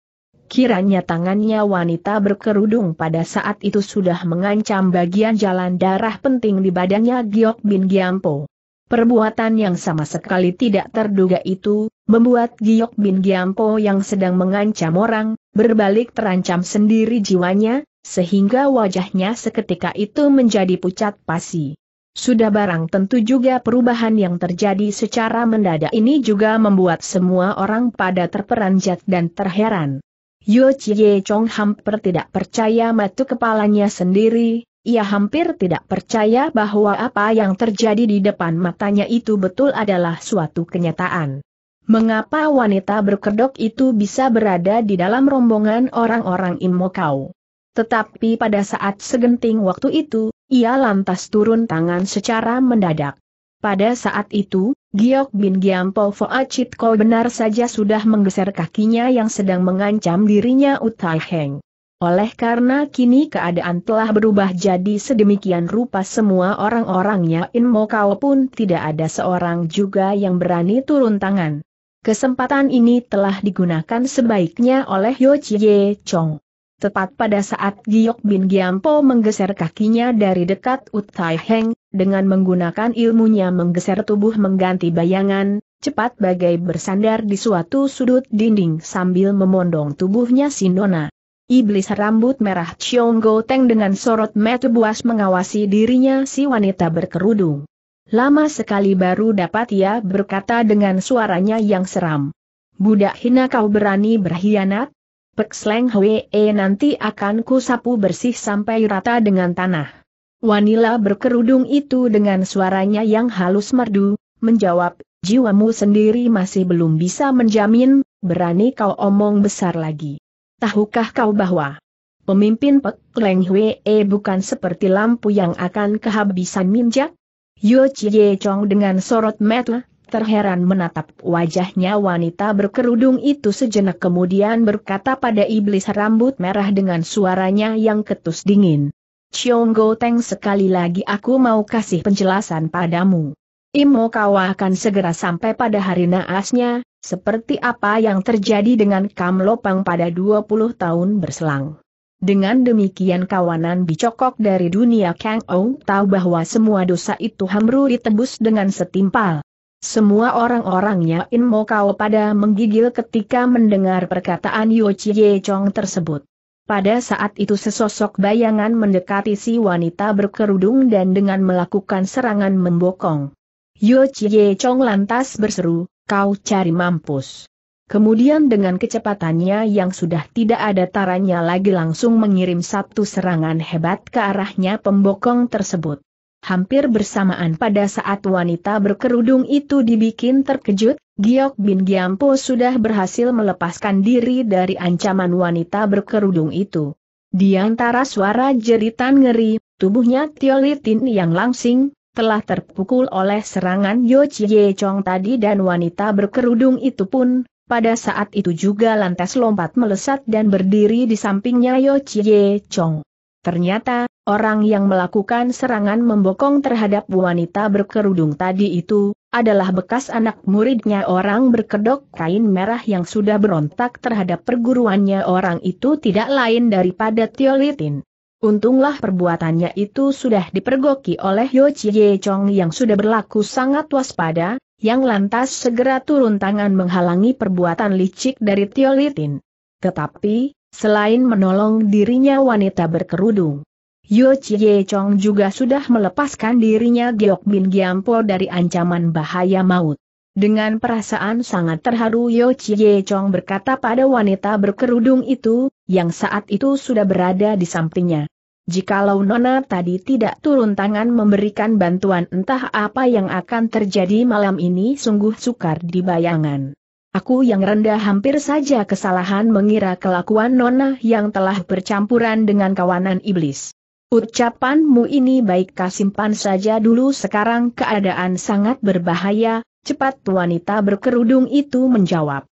Kiranya tangannya wanita berkerudung pada saat itu sudah mengancam bagian jalan darah penting di badannya Giok Bin Giampo. Perbuatan yang sama sekali tidak terduga itu, membuat Giok Bin Giampo yang sedang mengancam orang, berbalik terancam sendiri jiwanya, sehingga wajahnya seketika itu menjadi pucat pasi. Sudah barang tentu juga perubahan yang terjadi secara mendadak ini juga membuat semua orang pada terperanjat dan terheran. Yo Chie Chong hampir tidak percaya matu kepalanya sendiri, ia hampir tidak percaya bahwa apa yang terjadi di depan matanya itu betul adalah suatu kenyataan. Mengapa wanita berkedok itu bisa berada di dalam rombongan orang-orang Imokau? Tetapi pada saat segenting waktu itu, ia lantas turun tangan secara mendadak. Pada saat itu, Giok Bin Giampo Foacit Ko benar saja sudah menggeser kakinya yang sedang mengancam dirinya Utai Heng. Oleh karena kini keadaan telah berubah jadi sedemikian rupa semua orang-orangnya Inmo pun tidak ada seorang juga yang berani turun tangan. Kesempatan ini telah digunakan sebaiknya oleh Yo Chie Chong. Tepat pada saat Giok Bin Giampo menggeser kakinya dari dekat Utai Heng, dengan menggunakan ilmunya menggeser tubuh mengganti bayangan, cepat bagai bersandar di suatu sudut dinding sambil memondong tubuhnya Sindona. Iblis rambut merah Chiong Go Teng dengan sorot mata buas mengawasi dirinya si wanita berkerudung. Lama sekali baru dapat ia berkata dengan suaranya yang seram. Budak hina kau berani berkhianat? Peksleng Hwee eh, nanti akan ku sapu bersih sampai rata dengan tanah. Wanila berkerudung itu dengan suaranya yang halus merdu, menjawab, jiwamu sendiri masih belum bisa menjamin, berani kau omong besar lagi. Tahukah kau bahwa pemimpin Pek Leng Hwee eh, bukan seperti lampu yang akan kehabisan minjak? Yo Chie Chong dengan sorot mata, terheran menatap wajahnya wanita berkerudung itu sejenak kemudian berkata pada iblis rambut merah dengan suaranya yang ketus dingin. Chiong Go Teng sekali lagi aku mau kasih penjelasan padamu. Imo kau akan segera sampai pada hari naasnya, seperti apa yang terjadi dengan Kam Lopang pada 20 tahun berselang. Dengan demikian kawanan dicokok dari dunia Kang Ou tahu bahwa semua dosa itu hamru ditebus dengan setimpal. Semua orang-orangnya In Mo Kao pada menggigil ketika mendengar perkataan Yo Chie Chong tersebut. Pada saat itu sesosok bayangan mendekati si wanita berkerudung dan dengan melakukan serangan membokong. Yo Chie Chong lantas berseru, kau cari mampus. Kemudian dengan kecepatannya yang sudah tidak ada taranya lagi langsung mengirim satu serangan hebat ke arahnya pembokong tersebut. Hampir bersamaan pada saat wanita berkerudung itu dibikin terkejut, Giok Bin Giampo sudah berhasil melepaskan diri dari ancaman wanita berkerudung itu. Di antara suara jeritan ngeri, tubuhnya Tiolitin yang langsing, telah terpukul oleh serangan Yo Chie Chong tadi dan wanita berkerudung itu pun, pada saat itu juga lantas lompat melesat dan berdiri di sampingnya Yo Chie Chong. Ternyata, orang yang melakukan serangan membokong terhadap wanita berkerudung tadi itu, adalah bekas anak muridnya orang berkedok kain merah yang sudah berontak terhadap perguruannya orang itu tidak lain daripada Litin. Untunglah perbuatannya itu sudah dipergoki oleh Yo Chie Chong yang sudah berlaku sangat waspada, yang lantas segera turun tangan menghalangi perbuatan licik dari Tio Litin. Tetapi, selain menolong dirinya wanita berkerudung, Yo Chie Chong juga sudah melepaskan dirinya Geok Bin Giampo dari ancaman bahaya maut. Dengan perasaan sangat terharu Yo Chie Chong berkata pada wanita berkerudung itu, yang saat itu sudah berada di sampingnya. Jikalau Nona tadi tidak turun tangan memberikan bantuan entah apa yang akan terjadi malam ini sungguh sukar dibayangkan. Aku yang rendah hampir saja kesalahan mengira kelakuan Nona yang telah bercampuran dengan kawanan iblis. Ucapanmu ini baik kasimpan saja dulu sekarang keadaan sangat berbahaya, cepat wanita berkerudung itu menjawab.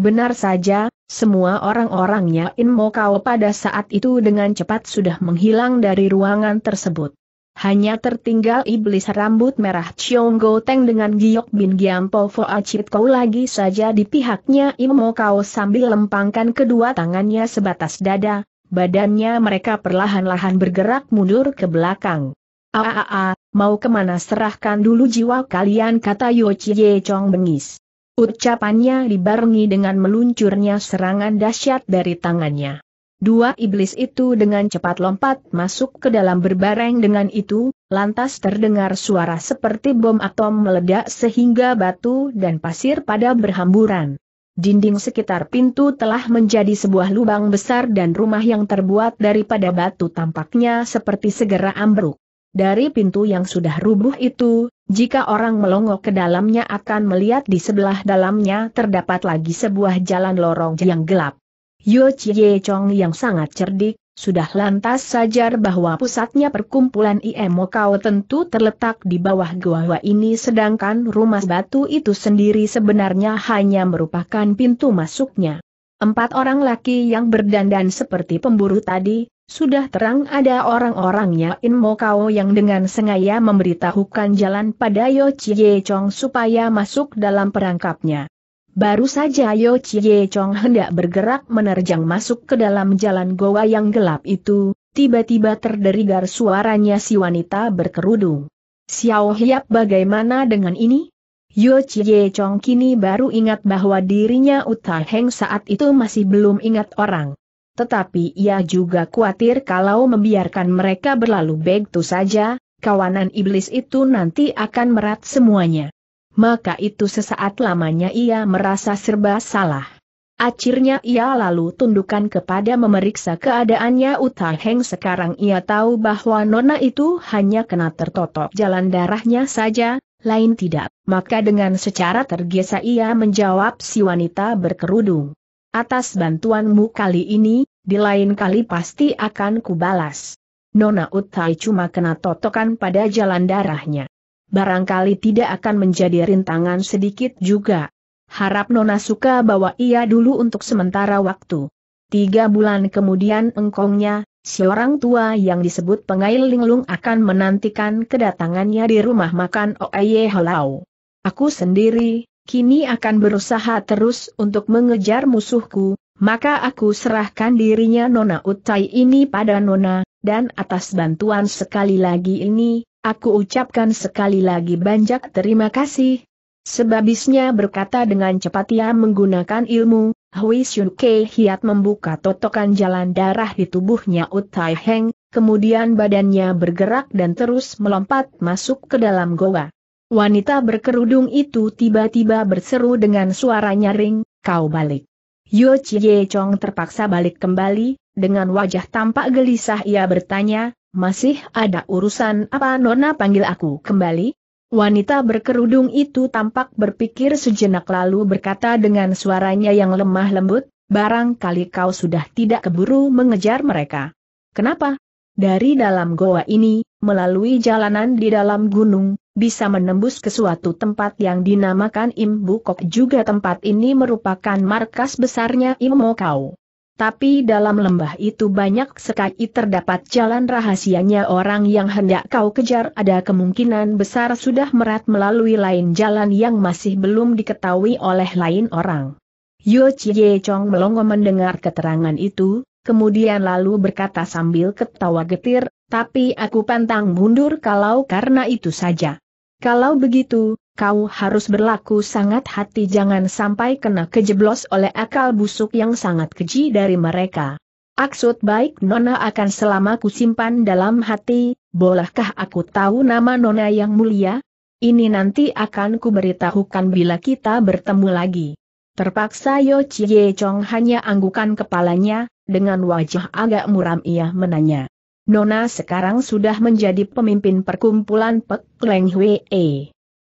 Benar saja, semua orang-orangnya Inmo Kau pada saat itu dengan cepat sudah menghilang dari ruangan tersebut. Hanya tertinggal iblis rambut merah Chiong Go Teng dengan Giok Bin Giampo Fo Chit Kau lagi saja di pihaknya Inmo Kau sambil lempangkan kedua tangannya sebatas dada, badannya mereka perlahan-lahan bergerak mundur ke belakang. Aa, mau kemana serahkan dulu jiwa kalian kata Yo Chie Chong bengis. Ucapannya dibarengi dengan meluncurnya serangan dahsyat dari tangannya. Dua iblis itu dengan cepat lompat masuk ke dalam berbareng dengan itu, lantas terdengar suara seperti bom atom meledak sehingga batu dan pasir pada berhamburan. Dinding sekitar pintu telah menjadi sebuah lubang besar dan rumah yang terbuat daripada batu tampaknya seperti segera ambruk. Dari pintu yang sudah rubuh itu, jika orang melongok ke dalamnya akan melihat di sebelah dalamnya terdapat lagi sebuah jalan lorong yang gelap. Yo Chie Chong yang sangat cerdik, sudah lantas sajar bahwa pusatnya perkumpulan IMO Kau tentu terletak di bawah gua ini sedangkan rumah batu itu sendiri sebenarnya hanya merupakan pintu masuknya. Empat orang laki yang berdandan seperti pemburu tadi, sudah terang ada orang-orangnya Inmo Kao yang dengan sengaja memberitahukan jalan pada Yo Chie Chong supaya masuk dalam perangkapnya. Baru saja Yo Chie Chong hendak bergerak menerjang masuk ke dalam jalan goa yang gelap itu, tiba-tiba terdengar suaranya si wanita berkerudung. Xiao Hiap bagaimana dengan ini? Yo Chie Chong kini baru ingat bahwa dirinya Uta Heng saat itu masih belum ingat orang. Tetapi ia juga khawatir kalau membiarkan mereka berlalu begitu saja, kawanan iblis itu nanti akan merat semuanya. Maka itu sesaat lamanya ia merasa serba salah. Akhirnya ia lalu tundukkan kepada memeriksa keadaannya Uta Heng sekarang ia tahu bahwa Nona itu hanya kena tertotok jalan darahnya saja, lain tidak. Maka dengan secara tergesa ia menjawab si wanita berkerudung. Atas bantuanmu kali ini, di lain kali pasti akan kubalas. Nona Utai cuma kena totokan pada jalan darahnya. Barangkali tidak akan menjadi rintangan sedikit juga. Harap Nona suka bawa ia dulu untuk sementara waktu. Tiga bulan kemudian engkongnya, seorang tua yang disebut Pengail Linglung akan menantikan kedatangannya di rumah makan Oeye Halau. Aku sendiri, kini akan berusaha terus untuk mengejar musuhku, maka aku serahkan dirinya Nona Utai ini pada Nona, dan atas bantuan sekali lagi ini, aku ucapkan sekali lagi banyak terima kasih. Sebabisnya berkata dengan cepat ia menggunakan ilmu, Hui Shun Kei Hiat membuka totokan jalan darah di tubuhnya Utai Heng, kemudian badannya bergerak dan terus melompat masuk ke dalam goa. Wanita berkerudung itu tiba-tiba berseru dengan suara nyaring, kau balik. Yo Chie Chong terpaksa balik kembali, dengan wajah tampak gelisah ia bertanya, masih ada urusan apa Nona panggil aku kembali? Wanita berkerudung itu tampak berpikir sejenak lalu berkata dengan suaranya yang lemah lembut, barangkali kau sudah tidak keburu mengejar mereka. Kenapa, dari dalam goa ini, melalui jalanan di dalam gunung, bisa menembus ke suatu tempat yang dinamakan Im Bukok juga tempat ini merupakan markas besarnya Im Mokau. Tapi dalam lembah itu banyak sekali terdapat jalan rahasianya orang yang hendak kau kejar ada kemungkinan besar sudah merat melalui lain jalan yang masih belum diketahui oleh lain orang. Yo Chie Chong melongo mendengar keterangan itu, kemudian lalu berkata sambil ketawa getir, tapi aku pantang mundur kalau karena itu saja. Kalau begitu, kau harus berlaku sangat hati jangan sampai kena kejeblos oleh akal busuk yang sangat keji dari mereka. Aksud baik Nona akan selama kusimpan dalam hati, bolehkah aku tahu nama Nona yang mulia? Ini nanti akan kuberitahukan bila kita bertemu lagi. Terpaksa Yo Chie Chong hanya anggukan kepalanya, dengan wajah agak muram ia menanya. Nona sekarang sudah menjadi pemimpin perkumpulan Pek Leng Hwe.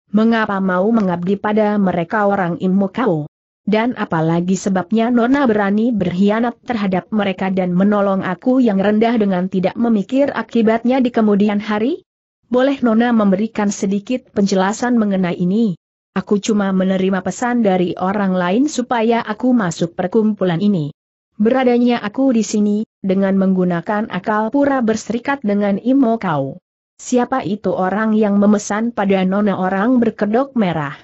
Mengapa mau mengabdi pada mereka orang Immo Kau? Dan apalagi sebabnya Nona berani berkhianat terhadap mereka dan menolong aku yang rendah dengan tidak memikir akibatnya di kemudian hari? Boleh Nona memberikan sedikit penjelasan mengenai ini? Aku cuma menerima pesan dari orang lain supaya aku masuk perkumpulan ini. Beradanya aku di sini, dengan menggunakan akal pura berserikat dengan Imo kau. Siapa itu orang yang memesan pada nona orang berkedok merah?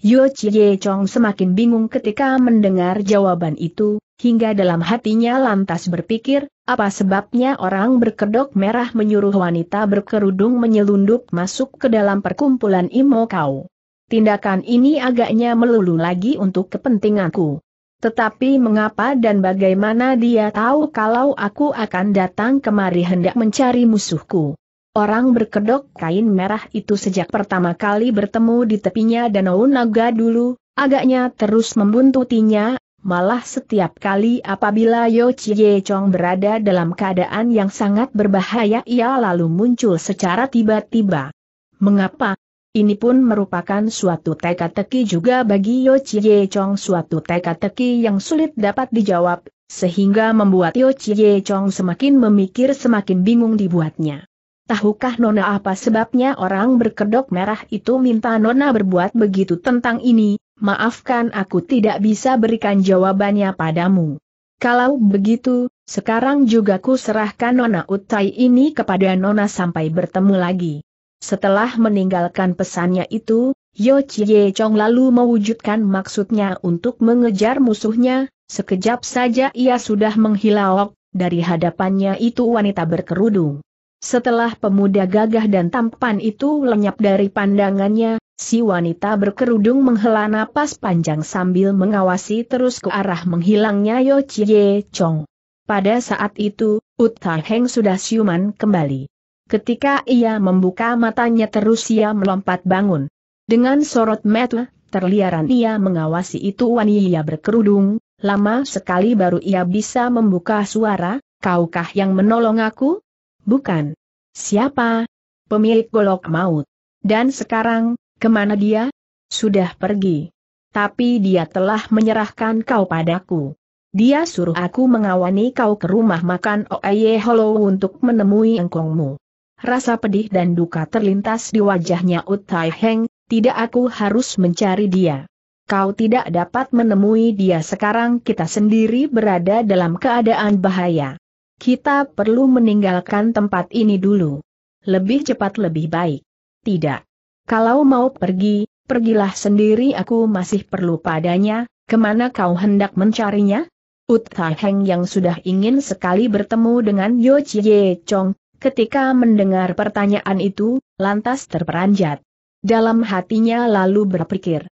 Yo Chie Chong semakin bingung ketika mendengar jawaban itu, hingga dalam hatinya lantas berpikir, apa sebabnya orang berkedok merah menyuruh wanita berkerudung menyelundup masuk ke dalam perkumpulan Imo kau? Tindakan ini agaknya melulu lagi untuk kepentinganku. Tetapi mengapa dan bagaimana dia tahu kalau aku akan datang kemari hendak mencari musuhku? Orang berkedok kain merah itu sejak pertama kali bertemu di tepinya Danau Naga dulu, agaknya terus membuntutinya, malah setiap kali apabila Yo Chie Chong berada dalam keadaan yang sangat berbahaya ia lalu muncul secara tiba-tiba. Mengapa? Ini pun merupakan suatu teka-teki juga bagi Yo Chie Chong suatu teka-teki yang sulit dapat dijawab, sehingga membuat Yo Chie Chong semakin memikir semakin bingung dibuatnya. Tahukah Nona apa sebabnya orang berkedok merah itu minta Nona berbuat begitu tentang ini, maafkan aku tidak bisa berikan jawabannya padamu. Kalau begitu, sekarang juga ku serahkan Nona Utai ini kepada Nona sampai bertemu lagi. Setelah meninggalkan pesannya itu, Yo Chie Chong lalu mewujudkan maksudnya untuk mengejar musuhnya, sekejap saja ia sudah menghilang. dari hadapannya itu wanita berkerudung. Setelah pemuda gagah dan tampan itu lenyap dari pandangannya, si wanita berkerudung menghela napas panjang sambil mengawasi terus ke arah menghilangnya Yo Chie Chong. Pada saat itu, Uta Heng sudah siuman kembali. Ketika ia membuka matanya terus ia melompat bangun. Dengan sorot mata, terliaran ia mengawasi itu wanita berkerudung, lama sekali baru ia bisa membuka suara, kaukah yang menolong aku? Bukan. Siapa? Pemilik golok maut. Dan sekarang, kemana dia? Sudah pergi. Tapi dia telah menyerahkan kau padaku. Dia suruh aku mengawani kau ke rumah makan Oye oh, Hollow untuk menemui engkongmu rasa pedih dan duka terlintas di wajahnya Utai Heng, tidak aku harus mencari dia. Kau tidak dapat menemui dia sekarang kita sendiri berada dalam keadaan bahaya. Kita perlu meninggalkan tempat ini dulu. Lebih cepat lebih baik. Tidak. Kalau mau pergi, pergilah sendiri aku masih perlu padanya, kemana kau hendak mencarinya? Utaiheng Heng yang sudah ingin sekali bertemu dengan Yo Chie Chong, Ketika mendengar pertanyaan itu, lantas terperanjat. Dalam hatinya lalu berpikir.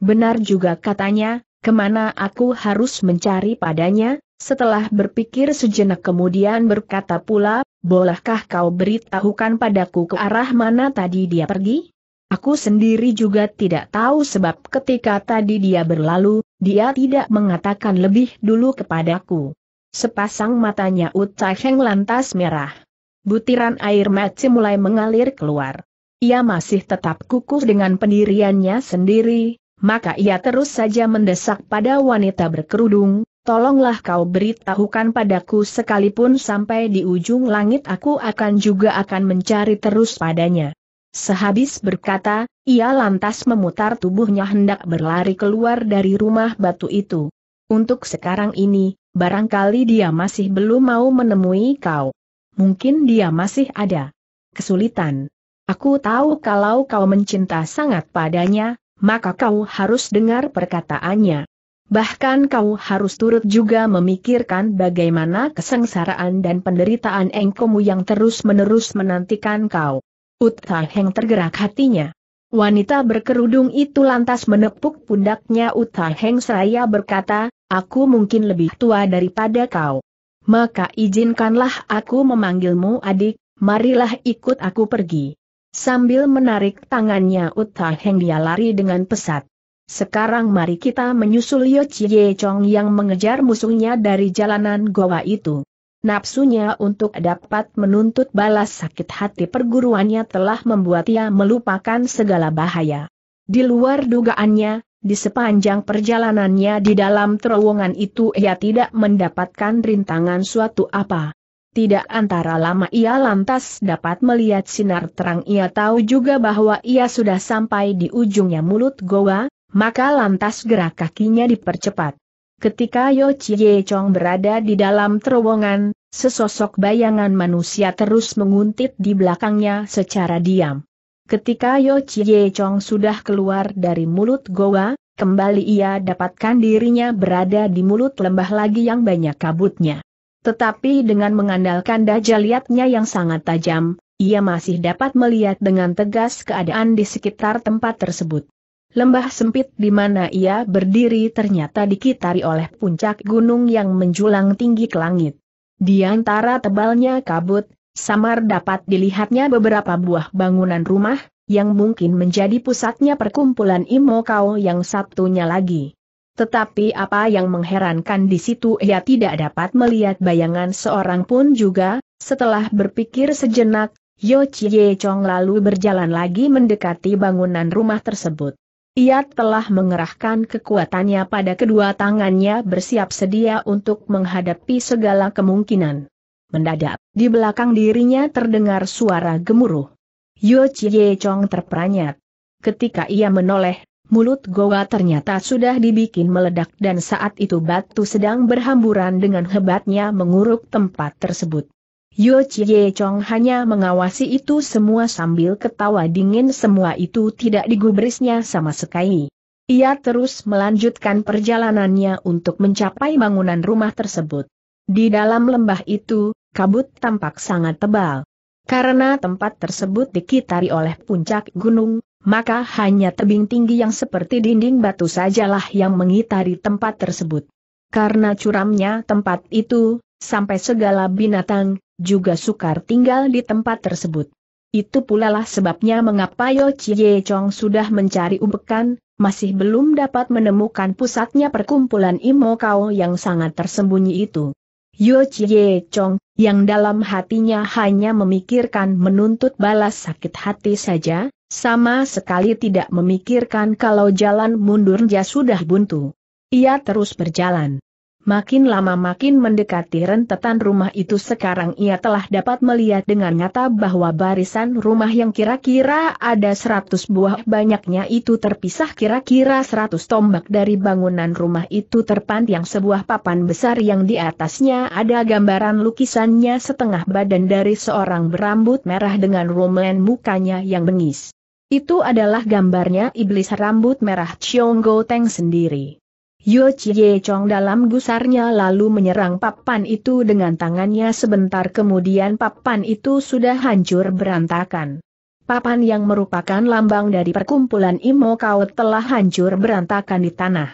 Benar juga katanya, kemana aku harus mencari padanya, setelah berpikir sejenak kemudian berkata pula, bolehkah kau beritahukan padaku ke arah mana tadi dia pergi? Aku sendiri juga tidak tahu sebab ketika tadi dia berlalu, dia tidak mengatakan lebih dulu kepadaku. Sepasang matanya Uta Heng lantas merah. Butiran air mata mulai mengalir keluar. Ia masih tetap kukuh dengan pendiriannya sendiri, maka ia terus saja mendesak pada wanita berkerudung, tolonglah kau beritahukan padaku sekalipun sampai di ujung langit aku akan juga akan mencari terus padanya. Sehabis berkata, ia lantas memutar tubuhnya hendak berlari keluar dari rumah batu itu. Untuk sekarang ini, barangkali dia masih belum mau menemui kau mungkin dia masih ada kesulitan. Aku tahu kalau kau mencinta sangat padanya, maka kau harus dengar perkataannya. Bahkan kau harus turut juga memikirkan bagaimana kesengsaraan dan penderitaan engkomu yang terus-menerus menantikan kau. Uta Heng tergerak hatinya. Wanita berkerudung itu lantas menepuk pundaknya Uta Heng seraya berkata, aku mungkin lebih tua daripada kau maka izinkanlah aku memanggilmu adik, marilah ikut aku pergi. Sambil menarik tangannya Uta Heng dia lari dengan pesat. Sekarang mari kita menyusul Yo Chie Chong yang mengejar musuhnya dari jalanan goa itu. Napsunya untuk dapat menuntut balas sakit hati perguruannya telah membuat ia melupakan segala bahaya. Di luar dugaannya, di sepanjang perjalanannya di dalam terowongan itu ia tidak mendapatkan rintangan suatu apa. Tidak antara lama ia lantas dapat melihat sinar terang ia tahu juga bahwa ia sudah sampai di ujungnya mulut goa, maka lantas gerak kakinya dipercepat. Ketika Yo Chie Chong berada di dalam terowongan, sesosok bayangan manusia terus menguntit di belakangnya secara diam. Ketika Yo Chie Chong sudah keluar dari mulut goa, kembali ia dapatkan dirinya berada di mulut lembah lagi yang banyak kabutnya. Tetapi dengan mengandalkan dajaliatnya yang sangat tajam, ia masih dapat melihat dengan tegas keadaan di sekitar tempat tersebut. Lembah sempit di mana ia berdiri ternyata dikitari oleh puncak gunung yang menjulang tinggi ke langit. Di antara tebalnya kabut, samar dapat dilihatnya beberapa buah bangunan rumah, yang mungkin menjadi pusatnya perkumpulan Imo yang satunya lagi. Tetapi apa yang mengherankan di situ ia tidak dapat melihat bayangan seorang pun juga, setelah berpikir sejenak, Yo Chie Chong lalu berjalan lagi mendekati bangunan rumah tersebut. Ia telah mengerahkan kekuatannya pada kedua tangannya bersiap sedia untuk menghadapi segala kemungkinan. Mendadak, di belakang dirinya terdengar suara gemuruh. Yo Chie Chong terperanyat. Ketika ia menoleh, mulut Goa ternyata sudah dibikin meledak dan saat itu batu sedang berhamburan dengan hebatnya menguruk tempat tersebut. Yo Chie Chong hanya mengawasi itu semua sambil ketawa dingin semua itu tidak digubrisnya sama sekali. Ia terus melanjutkan perjalanannya untuk mencapai bangunan rumah tersebut. Di dalam lembah itu, kabut tampak sangat tebal. Karena tempat tersebut dikitari oleh puncak gunung, maka hanya tebing tinggi yang seperti dinding batu sajalah yang mengitari tempat tersebut. Karena curamnya tempat itu, sampai segala binatang, juga sukar tinggal di tempat tersebut. Itu pula lah sebabnya mengapa Yo Chie Chong sudah mencari ubekan, masih belum dapat menemukan pusatnya perkumpulan Imokao yang sangat tersembunyi itu. Yo Chie Chong yang dalam hatinya hanya memikirkan menuntut balas sakit hati saja, sama sekali tidak memikirkan kalau jalan mundurnya sudah buntu. Ia terus berjalan. Makin lama makin mendekati rentetan rumah itu sekarang ia telah dapat melihat dengan nyata bahwa barisan rumah yang kira-kira ada seratus buah banyaknya itu terpisah kira-kira 100 tombak dari bangunan rumah itu yang sebuah papan besar yang di atasnya ada gambaran lukisannya setengah badan dari seorang berambut merah dengan rumen mukanya yang bengis. Itu adalah gambarnya iblis rambut merah Chionggo Teng sendiri. Yo Chie Chong dalam gusarnya lalu menyerang papan itu dengan tangannya sebentar kemudian papan itu sudah hancur berantakan. Papan yang merupakan lambang dari perkumpulan Imo Kau telah hancur berantakan di tanah.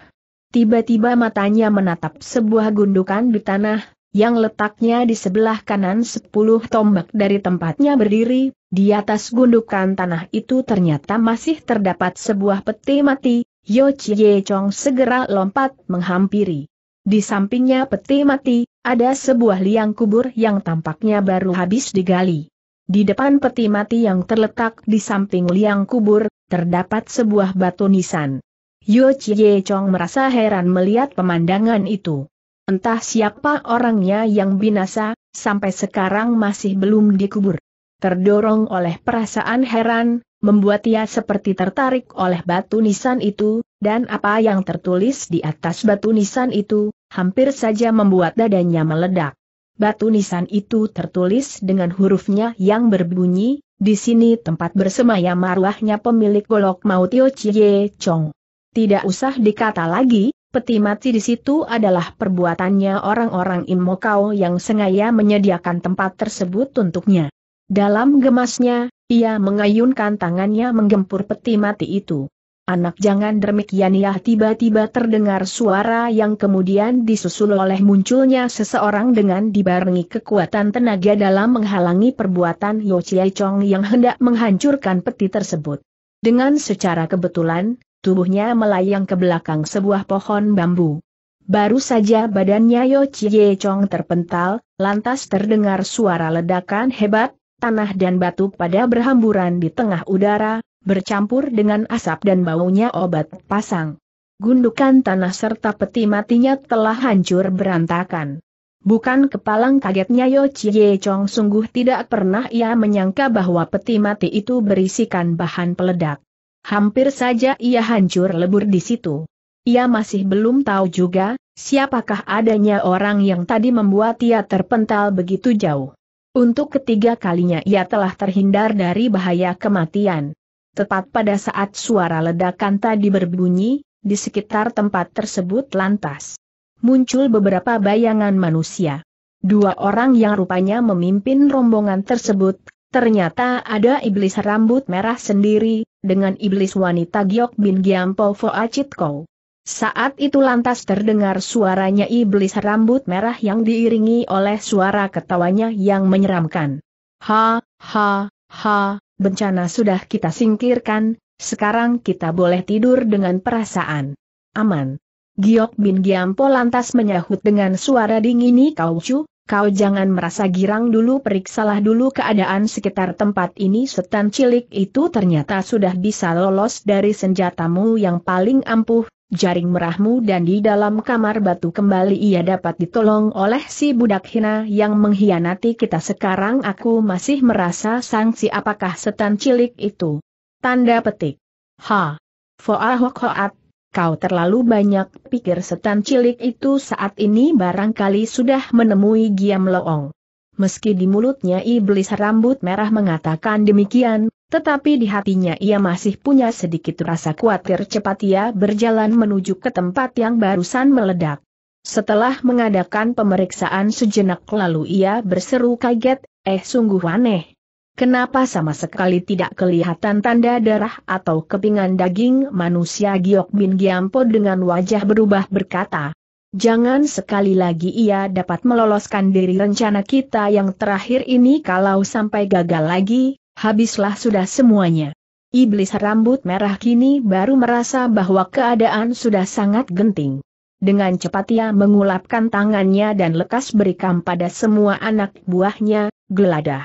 Tiba-tiba matanya menatap sebuah gundukan di tanah, yang letaknya di sebelah kanan sepuluh tombak dari tempatnya berdiri, di atas gundukan tanah itu ternyata masih terdapat sebuah peti mati, Yo Chie Chong segera lompat menghampiri. Di sampingnya peti mati, ada sebuah liang kubur yang tampaknya baru habis digali. Di depan peti mati yang terletak di samping liang kubur, terdapat sebuah batu nisan. Yo Chie Chong merasa heran melihat pemandangan itu. Entah siapa orangnya yang binasa, sampai sekarang masih belum dikubur. Terdorong oleh perasaan heran, membuat ia seperti tertarik oleh batu nisan itu, dan apa yang tertulis di atas batu nisan itu, hampir saja membuat dadanya meledak. Batu nisan itu tertulis dengan hurufnya yang berbunyi, di sini tempat bersemayam marwahnya pemilik golok Mautio Chie Chong. Tidak usah dikata lagi, peti mati di situ adalah perbuatannya orang-orang Imokau yang sengaja menyediakan tempat tersebut untuknya. Dalam gemasnya, ia mengayunkan tangannya menggempur peti mati itu. Anak jangan demikian ya tiba-tiba terdengar suara yang kemudian disusul oleh munculnya seseorang dengan dibarengi kekuatan tenaga dalam menghalangi perbuatan Yo Chie Chong yang hendak menghancurkan peti tersebut. Dengan secara kebetulan, tubuhnya melayang ke belakang sebuah pohon bambu. Baru saja badannya Yo Chie Chong terpental, lantas terdengar suara ledakan hebat, tanah dan batu pada berhamburan di tengah udara, bercampur dengan asap dan baunya obat pasang. Gundukan tanah serta peti matinya telah hancur berantakan. Bukan kepalang kagetnya Yo Chie Chong sungguh tidak pernah ia menyangka bahwa peti mati itu berisikan bahan peledak. Hampir saja ia hancur lebur di situ. Ia masih belum tahu juga, siapakah adanya orang yang tadi membuat ia terpental begitu jauh. Untuk ketiga kalinya ia telah terhindar dari bahaya kematian. Tepat pada saat suara ledakan tadi berbunyi, di sekitar tempat tersebut lantas muncul beberapa bayangan manusia. Dua orang yang rupanya memimpin rombongan tersebut, ternyata ada iblis rambut merah sendiri, dengan iblis wanita Giok Bin Giampo Foa Chitko. Saat itu lantas terdengar suaranya iblis rambut merah yang diiringi oleh suara ketawanya yang menyeramkan. Ha, ha, ha, bencana sudah kita singkirkan, sekarang kita boleh tidur dengan perasaan aman. Giok Bin Giampo lantas menyahut dengan suara dingini kau cu, kau jangan merasa girang dulu periksalah dulu keadaan sekitar tempat ini setan cilik itu ternyata sudah bisa lolos dari senjatamu yang paling ampuh, jaring merahmu dan di dalam kamar batu kembali ia dapat ditolong oleh si budak hina yang mengkhianati kita sekarang aku masih merasa sanksi. apakah setan cilik itu. Tanda petik. Ha. Foahok hoat, kau terlalu banyak pikir setan cilik itu saat ini barangkali sudah menemui Giam Loong. Meski di mulutnya iblis rambut merah mengatakan demikian, tetapi di hatinya ia masih punya sedikit rasa khawatir cepat ia berjalan menuju ke tempat yang barusan meledak. Setelah mengadakan pemeriksaan sejenak lalu ia berseru kaget, eh sungguh aneh. Kenapa sama sekali tidak kelihatan tanda darah atau kepingan daging manusia Giok Bin Giampo dengan wajah berubah berkata. Jangan sekali lagi ia dapat meloloskan diri rencana kita yang terakhir ini kalau sampai gagal lagi, habislah sudah semuanya. Iblis rambut merah kini baru merasa bahwa keadaan sudah sangat genting. Dengan cepat ia mengulapkan tangannya dan lekas berikan pada semua anak buahnya, geladah.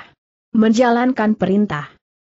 Menjalankan perintah.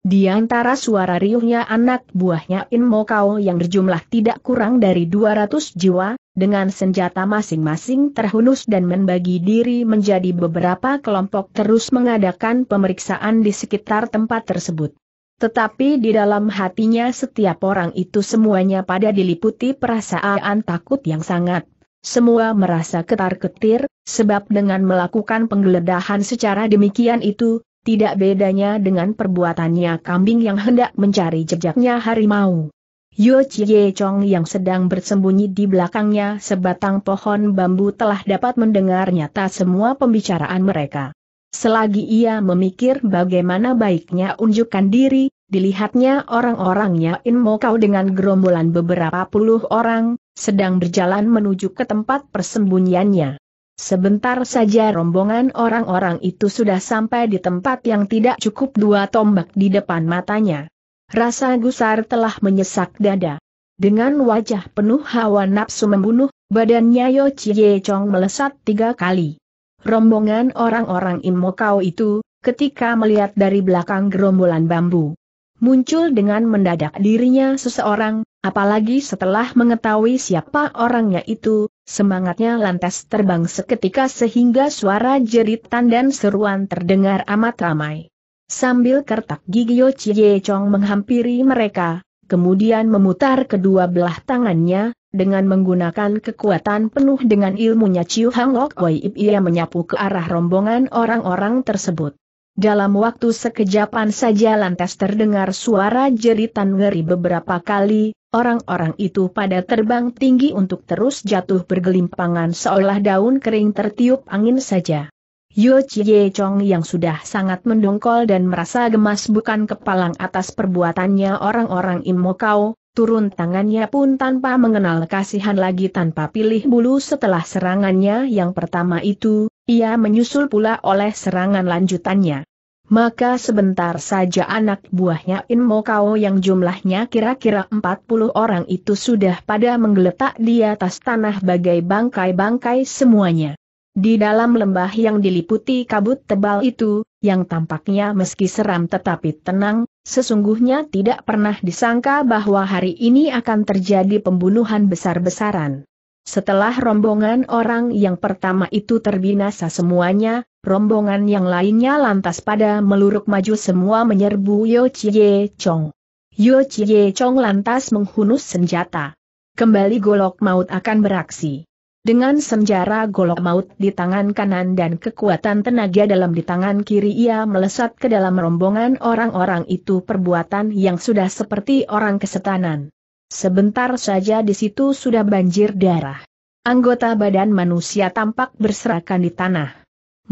Di antara suara riuhnya anak buahnya Inmo Kau yang berjumlah tidak kurang dari 200 jiwa, dengan senjata masing-masing terhunus dan membagi diri menjadi beberapa kelompok terus mengadakan pemeriksaan di sekitar tempat tersebut. Tetapi di dalam hatinya setiap orang itu semuanya pada diliputi perasaan takut yang sangat. Semua merasa ketar-ketir, sebab dengan melakukan penggeledahan secara demikian itu, tidak bedanya dengan perbuatannya kambing yang hendak mencari jejaknya harimau. Yu Chie Chong yang sedang bersembunyi di belakangnya sebatang pohon bambu telah dapat mendengar nyata semua pembicaraan mereka. Selagi ia memikir bagaimana baiknya unjukkan diri, dilihatnya orang-orangnya In Mo Kau dengan gerombolan beberapa puluh orang, sedang berjalan menuju ke tempat persembunyiannya. Sebentar saja rombongan orang-orang itu sudah sampai di tempat yang tidak cukup dua tombak di depan matanya. Rasa gusar telah menyesak dada. Dengan wajah penuh hawa nafsu membunuh, badannya Yo Chie Chong melesat tiga kali. Rombongan orang-orang Imokau itu, ketika melihat dari belakang gerombolan bambu, muncul dengan mendadak dirinya seseorang, apalagi setelah mengetahui siapa orangnya itu, Semangatnya lantas terbang seketika sehingga suara jeritan dan seruan terdengar amat ramai. Sambil kertak gigi Yo Chie Chong menghampiri mereka, kemudian memutar kedua belah tangannya, dengan menggunakan kekuatan penuh dengan ilmunya Chiu Hang Lok Wai Ip ia menyapu ke arah rombongan orang-orang tersebut. Dalam waktu sekejapan saja lantas terdengar suara jeritan ngeri beberapa kali, orang-orang itu pada terbang tinggi untuk terus jatuh bergelimpangan seolah daun kering tertiup angin saja. Yo Chie Chong yang sudah sangat mendongkol dan merasa gemas bukan kepalang atas perbuatannya orang-orang Imokau, turun tangannya pun tanpa mengenal kasihan lagi tanpa pilih bulu setelah serangannya yang pertama itu, ia menyusul pula oleh serangan lanjutannya maka sebentar saja anak buahnya Inmokao Kao yang jumlahnya kira-kira 40 orang itu sudah pada menggeletak di atas tanah bagai bangkai-bangkai semuanya. Di dalam lembah yang diliputi kabut tebal itu, yang tampaknya meski seram tetapi tenang, sesungguhnya tidak pernah disangka bahwa hari ini akan terjadi pembunuhan besar-besaran. Setelah rombongan orang yang pertama itu terbinasa semuanya, rombongan yang lainnya lantas pada meluruk maju semua menyerbu Yo Chie Chong. Yo Chie Chong lantas menghunus senjata. Kembali golok maut akan beraksi. Dengan senjara golok maut di tangan kanan dan kekuatan tenaga dalam di tangan kiri ia melesat ke dalam rombongan orang-orang itu perbuatan yang sudah seperti orang kesetanan. Sebentar saja di situ sudah banjir darah. Anggota badan manusia tampak berserakan di tanah.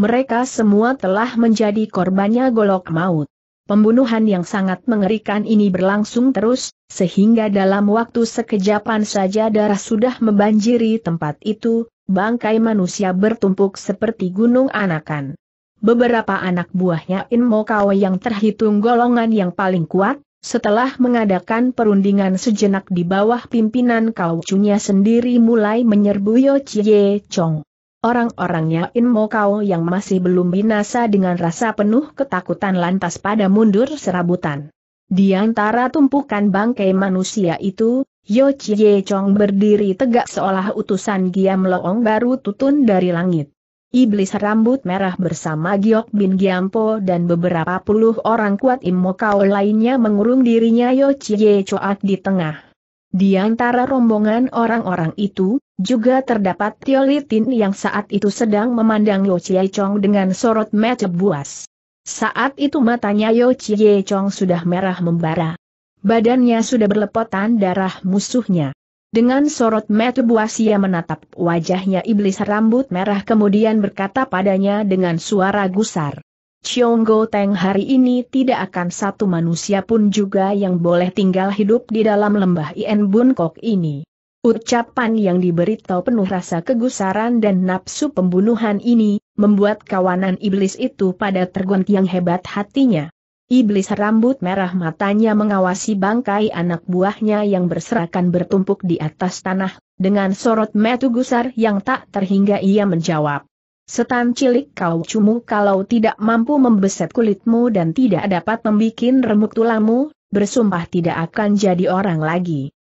Mereka semua telah menjadi korbannya golok maut. Pembunuhan yang sangat mengerikan ini berlangsung terus, sehingga dalam waktu sekejapan saja darah sudah membanjiri tempat itu, bangkai manusia bertumpuk seperti gunung anakan. Beberapa anak buahnya Inmokawa yang terhitung golongan yang paling kuat, setelah mengadakan perundingan sejenak di bawah pimpinan Kau Chunya sendiri mulai menyerbu Yo Chie Chong. Orang-orangnya In Mo Kau yang masih belum binasa dengan rasa penuh ketakutan lantas pada mundur serabutan. Di antara tumpukan bangkai manusia itu, Yo Chie Chong berdiri tegak seolah utusan Giam Loong baru tutun dari langit. Iblis rambut merah bersama Giok Bin Giampo dan beberapa puluh orang kuat Imo lainnya mengurung dirinya Yo Chie Choat di tengah. Di antara rombongan orang-orang itu, juga terdapat Tio Litin yang saat itu sedang memandang Yo Chie Chong dengan sorot mata buas. Saat itu matanya Yo Chie Chong sudah merah membara. Badannya sudah berlepotan darah musuhnya. Dengan sorot mata buas ia menatap wajahnya iblis rambut merah kemudian berkata padanya dengan suara gusar. Chionggo Teng hari ini tidak akan satu manusia pun juga yang boleh tinggal hidup di dalam lembah Ien Bun Kok ini. Ucapan yang diberitahu penuh rasa kegusaran dan nafsu pembunuhan ini, membuat kawanan iblis itu pada tergonti hebat hatinya. Iblis rambut merah matanya mengawasi bangkai anak buahnya yang berserakan bertumpuk di atas tanah, dengan sorot metu gusar yang tak terhingga ia menjawab. Setan cilik kau cumu kalau tidak mampu membeset kulitmu dan tidak dapat membikin remuk tulangmu, bersumpah tidak akan jadi orang lagi.